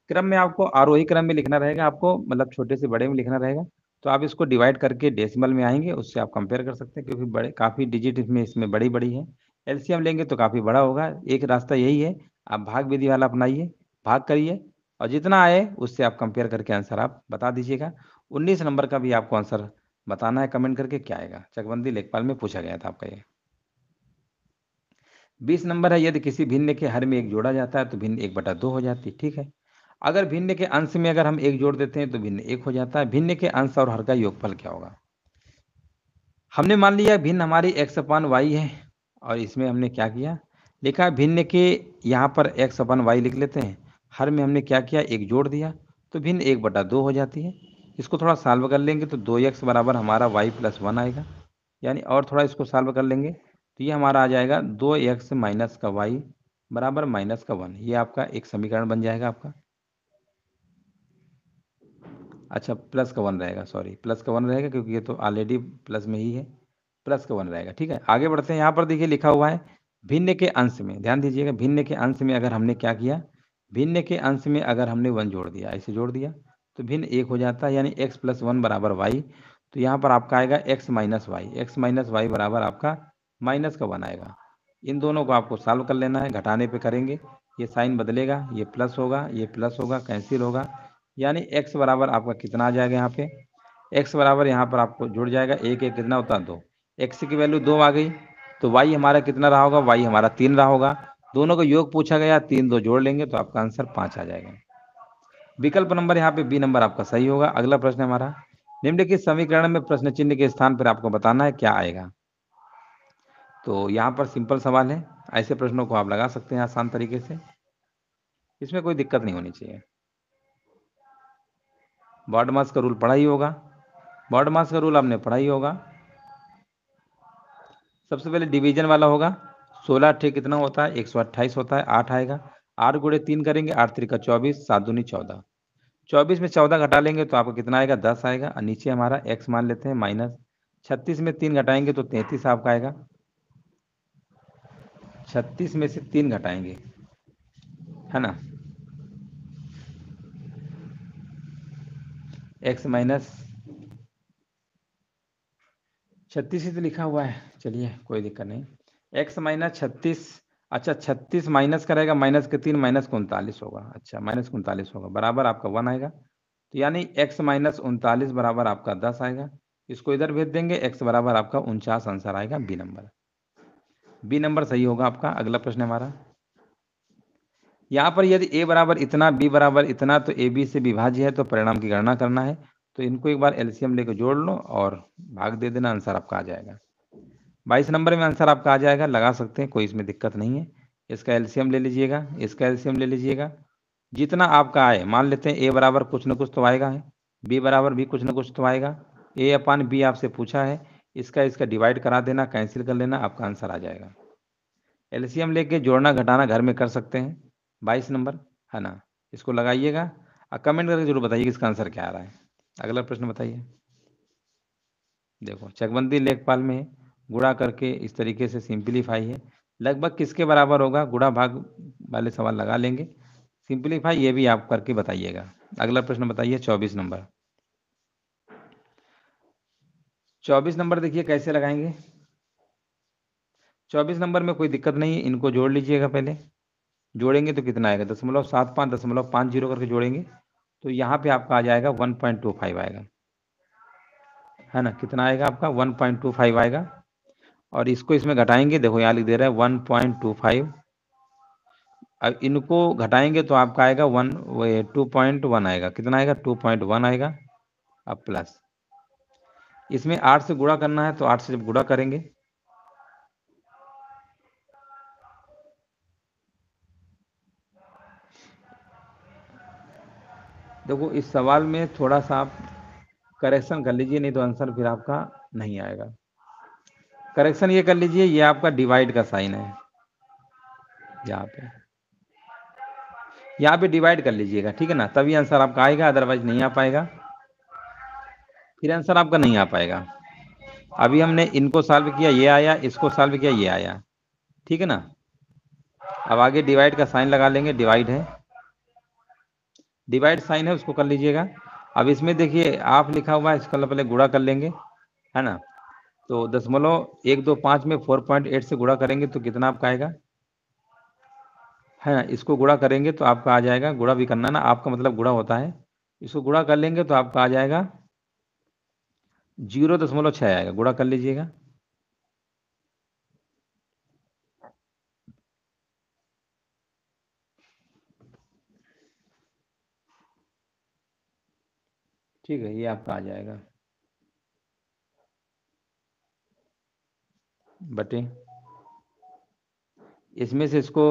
क्रम में आपको आरोही क्रम में लिखना रहेगा आपको मतलब छोटे से बड़े में लिखना रहेगा तो आप इसको डिवाइड करके डेसिमल में आएंगे उससे आप कंपेयर कर सकते हैं क्योंकि बड़े काफ़ी डिजिट इसमें इसमें बड़ी बड़ी है एलसीएम लेंगे तो काफ़ी बड़ा होगा एक रास्ता यही है आप भाग विधि वाला अपनाइए भाग करिए और जितना आए उससे आप कंपेयर करके आंसर आप बता दीजिएगा उन्नीस नंबर का भी आपको आंसर बताना है कमेंट करके क्या आएगा चकबंदी लेखपाल में पूछा गया था आपका ये बीस नंबर है यदि किसी भिन्न के हर में एक जोड़ा जाता है तो भिन्न एक बटा दो हो जाती है ठीक है अगर भिन्न के अंश में अगर हम एक जोड़ देते हैं तो भिन्न एक हो जाता है भिन्न के अंश और हर का योगफल क्या होगा हमने मान लिया भिन्न हमारी एक्स अपान वाई है और इसमें हमने क्या किया लिखा भिन्न के यहाँ पर एक्स अपान वाई लिख लेते हैं हर में हमने क्या किया एक जोड़ दिया तो भिन्न एक बटा दो हो जाती है इसको थोड़ा साल्व कर लेंगे तो दो एक्स बराबर हमारा वाई प्लस वन आएगा यानी और थोड़ा इसको साल्व कर लेंगे तो ये हमारा आ जाएगा दो एक्स माइनस का वाई बराबर माइनस का वन ये आपका एक समीकरण बन जाएगा आपका अच्छा प्लस का वन रहेगा सॉरी प्लस का वन रहेगा क्योंकि ये तो ऑलरेडी प्लस में ही है प्लस का वन रहेगा ठीक है आगे बढ़ते हैं यहाँ पर देखिए लिखा हुआ है भिन्न के अंश में ध्यान दीजिएगा भिन्न के अंश में अगर हमने क्या किया भिन्न के अंश में अगर हमने वन जोड़ दिया ऐसे जोड़ दिया तो भिन्न एक हो जाता है यानी एक्स प्लस वन बराबर वाई तो यहाँ पर आपका आएगा x minus y x minus y बराबर आपका माइनस का वन आएगा इन दोनों को आपको सॉल्व कर लेना है घटाने पे करेंगे ये साइन बदलेगा ये प्लस होगा ये प्लस होगा कैंसिल होगा यानी एक्स बराबर आपका कितना आ जाएगा यहाँ पे एक्स बराबर यहाँ पर आपको जुड़ जाएगा एक एक कितना होता है दो एक्स की वैल्यू दो आ गई तो वाई हमारा कितना रहा होगा वाई हमारा तीन रहा होगा दोनों का योग पूछा गया तीन दो जोड़ लेंगे तो आपका आंसर पाँच आ जाएगा विकल्प नंबर यहाँ पे बी नंबर आपका सही होगा अगला प्रश्न हमारा निम्नलिखित समीकरण में प्रश्न चिन्ह के स्थान पर आपको बताना है क्या आएगा तो यहाँ पर सिंपल सवाल है ऐसे प्रश्नों को आप लगा सकते हैं आसान तरीके से इसमें कोई दिक्कत नहीं होनी चाहिए बॉड मास का रूल पढ़ा ही होगा बॉड मास का रूल आपने पढ़ा ही होगा सबसे पहले डिवीजन वाला होगा सोलह अठे कितना होता है एक सौ अट्ठाईस होता है आठ आएगा आठ गुड़े तीन करेंगे आठ त्रिका चौबीस सात दूनी चौदह चौबीस में चौदह घटा लेंगे तो आपको कितना आएगा दस आएगा और नीचे हमारा एक्स मान लेते हैं माइनस छत्तीस में तीन घटाएंगे तो तैंतीस आपका आएगा छत्तीस में से तीन घटाएंगे है ना x माइनस छत्तीस ही तो लिखा हुआ है चलिए कोई दिक्कत नहीं x माइनस छत्तीस अच्छा छत्तीस माइनस करेगा माइनस के तीन माइनस उनतालीस होगा अच्छा माइनस उनतालीस होगा बराबर आपका वन आएगा तो यानी एक्स माइनस उनतालीस बराबर आपका दस आएगा इसको इधर भेज देंगे एक्स बराबर आपका उनचास आंसर आएगा बी नंबर बी नंबर सही होगा आपका अगला प्रश्न हमारा यहाँ पर यदि ए बराबर इतना बी बराबर इतना तो ए बी से विभाज्य है तो परिणाम की गणना करना है तो इनको एक बार एलसीएम लेकर जोड़ लो और भाग दे देना आंसर आपका आ जाएगा बाईस नंबर में आंसर आपका आ जाएगा लगा सकते हैं कोई इसमें दिक्कत नहीं है इसका एलसीएम ले लीजिएगा इसका एलसीएम ले लीजिएगा जितना आपका आए मान लेते हैं ए बराबर कुछ न कुछ तो आएगा है बी बराबर भी कुछ न कुछ तो आएगा ए अपान बी आपसे पूछा है इसका इसका डिवाइड करा देना कैंसिल कर लेना आपका आंसर आ जाएगा एलसीएम लेके जोड़ना घटाना घर में कर सकते हैं बाईस नंबर है ना इसको लगाइएगा और कमेंट करके जरूर बताइए इसका आंसर क्या आ रहा है अगला प्रश्न बताइए देखो चकबंदी लेखपाल में गुड़ा करके इस तरीके से सिंप्लीफाई है लगभग किसके बराबर होगा गुड़ा भाग वाले सवाल लगा लेंगे सिंप्लीफाई ये भी आप करके बताइएगा अगला प्रश्न बताइए चौबीस नंबर चौबीस नंबर देखिए कैसे लगाएंगे चौबीस नंबर में कोई दिक्कत नहीं है इनको जोड़ लीजिएगा पहले जोड़ेंगे तो कितना आएगा दशमलव सात पाँच दशमलव पाँच जीरो करके जोड़ेंगे तो यहाँ पे आपका आ जाएगा वन पॉइंट टू फाइव आएगा है ना कितना आएगा आपका वन पॉइंट टू फाइव आएगा और इसको इसमें घटाएंगे देखो यहाँ लिख दे रहा है वन पॉइंट टू फाइव अब इनको घटाएंगे तो आपका आएगा वन टू पॉइंट वन आएगा कितना आएगा टू पॉइंट वन आएगा अब प्लस इसमें आठ से गुड़ा करना है तो आठ से जब गुड़ा करेंगे देखो इस सवाल में थोड़ा सा आप करेक्शन कर लीजिए नहीं तो आंसर फिर आपका नहीं आएगा करेक्शन ये कर लीजिए ये आपका डिवाइड का साइन है यहाँ पे यहाँ पे डिवाइड कर लीजिएगा ठीक है ना तभी आंसर आपका आएगा अदरवाइज नहीं आ पाएगा फिर आंसर आपका नहीं आ पाएगा अभी हमने इनको सॉल्व किया ये आया इसको सॉल्व किया ये आया ठीक है ना अब आगे डिवाइड का साइन लगा लेंगे डिवाइड है डिवाइड साइन है उसको कर लीजिएगा अब इसमें देखिए आप लिखा हुआ है इसको पहले गुड़ा कर लेंगे है ना तो दशमलव एक दो पाँच में फोर पॉइंट एट से गुड़ा करेंगे तो कितना आपका आएगा है ना इसको गुड़ा करेंगे तो आपका आ जाएगा गुड़ा भी करना ना आपका मतलब गुड़ा होता है इसको गुड़ा कर लेंगे तो आपका आ जाएगा जीरो दशमलव छह आएगा गुड़ा कर लीजिएगा ठीक है ये आपका आ जाएगा बटे इसमें से इसको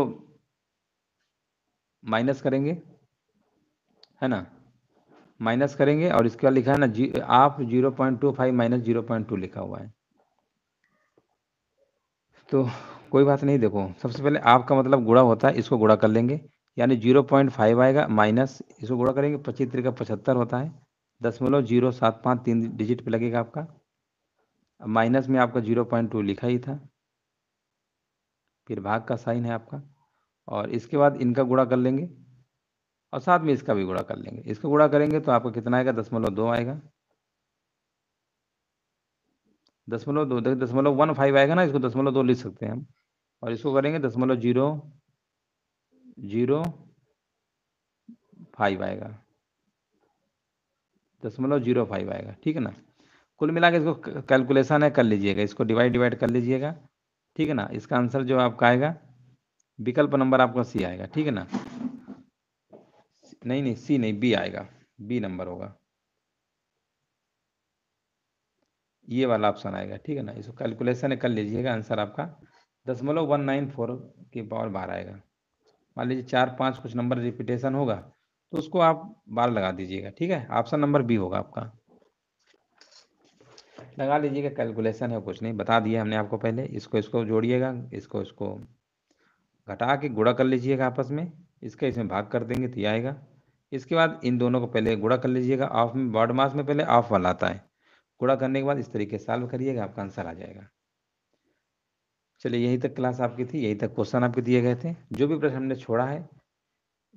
माइनस करेंगे है ना माइनस करेंगे और इसके बाद लिखा है ना जी आप zero point two five minus zero point two लिखा हुआ है तो कोई बात नहीं देखो सबसे पहले आपका मतलब गुड़ा होता है इसको गुड़ा कर लेंगे यानी जीरो पॉइंट फाइव आएगा माइनस इसको गुड़ा करेंगे पच्चीस तरीका पचहत्तर होता है दसमलव जीरो सात पाँच तीन डिजिट पे लगेगा आपका माइनस में आपका जीरो पॉइंट टू लिखा ही था फिर भाग का साइन है आपका और इसके बाद इनका गुड़ा कर लेंगे और साथ में इसका भी गुणा कर लेंगे इसको गुणा करेंगे तो आपको कितना आएगा दसमलव दो आएगा दसमलव दो देखिए दसमलव वन फाइव आएगा ना इसको दसमलव दो लिख सकते हैं हम और इसको करेंगे दसमलव जीरो जीरो फाइव आएगा दसमलव जीरो फाइव आएगा ठीक है ना कुल मिला के इसको कैलकुलेशन है कर लीजिएगा इसको डिवाइड डिवाइड कर लीजिएगा ठीक है ना इसका आंसर जो आपका आएगा विकल्प नंबर आपका सी आएगा ठीक है ना नहीं नहीं सी नहीं बी आएगा बी नंबर होगा ये वाला ऑप्शन आएगा ठीक है ना इसको कैलकुलेशन कर लीजिएगा आंसर आपका दसमलव वन नाइन फोर के पावर बार आएगा मान लीजिए चार पाँच कुछ नंबर रिपीटेशन होगा तो उसको आप बार लगा दीजिएगा ठीक है ऑप्शन नंबर बी होगा आपका लगा लीजिएगा कैलकुलेशन है कुछ नहीं बता दिया हमने आपको पहले इसको इसको जोड़िएगा इसको इसको घटा के गुड़ा कर लीजिएगा आपस में इसका इसमें भाग कर देंगे तो आएगा इसके बाद इन दोनों को पहले गुड़ा कर लीजिएगा ऑफ में बॉड मास में पहले ऑफ वाला आता है गुड़ा करने के बाद इस तरीके से सॉल्व करिएगा आपका आंसर आ जाएगा चलिए यही तक क्लास आपकी थी यही तक क्वेश्चन आपके दिए गए थे जो भी प्रश्न हमने छोड़ा है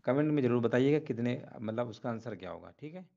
कमेंट में ज़रूर बताइएगा कितने मतलब उसका आंसर क्या होगा ठीक है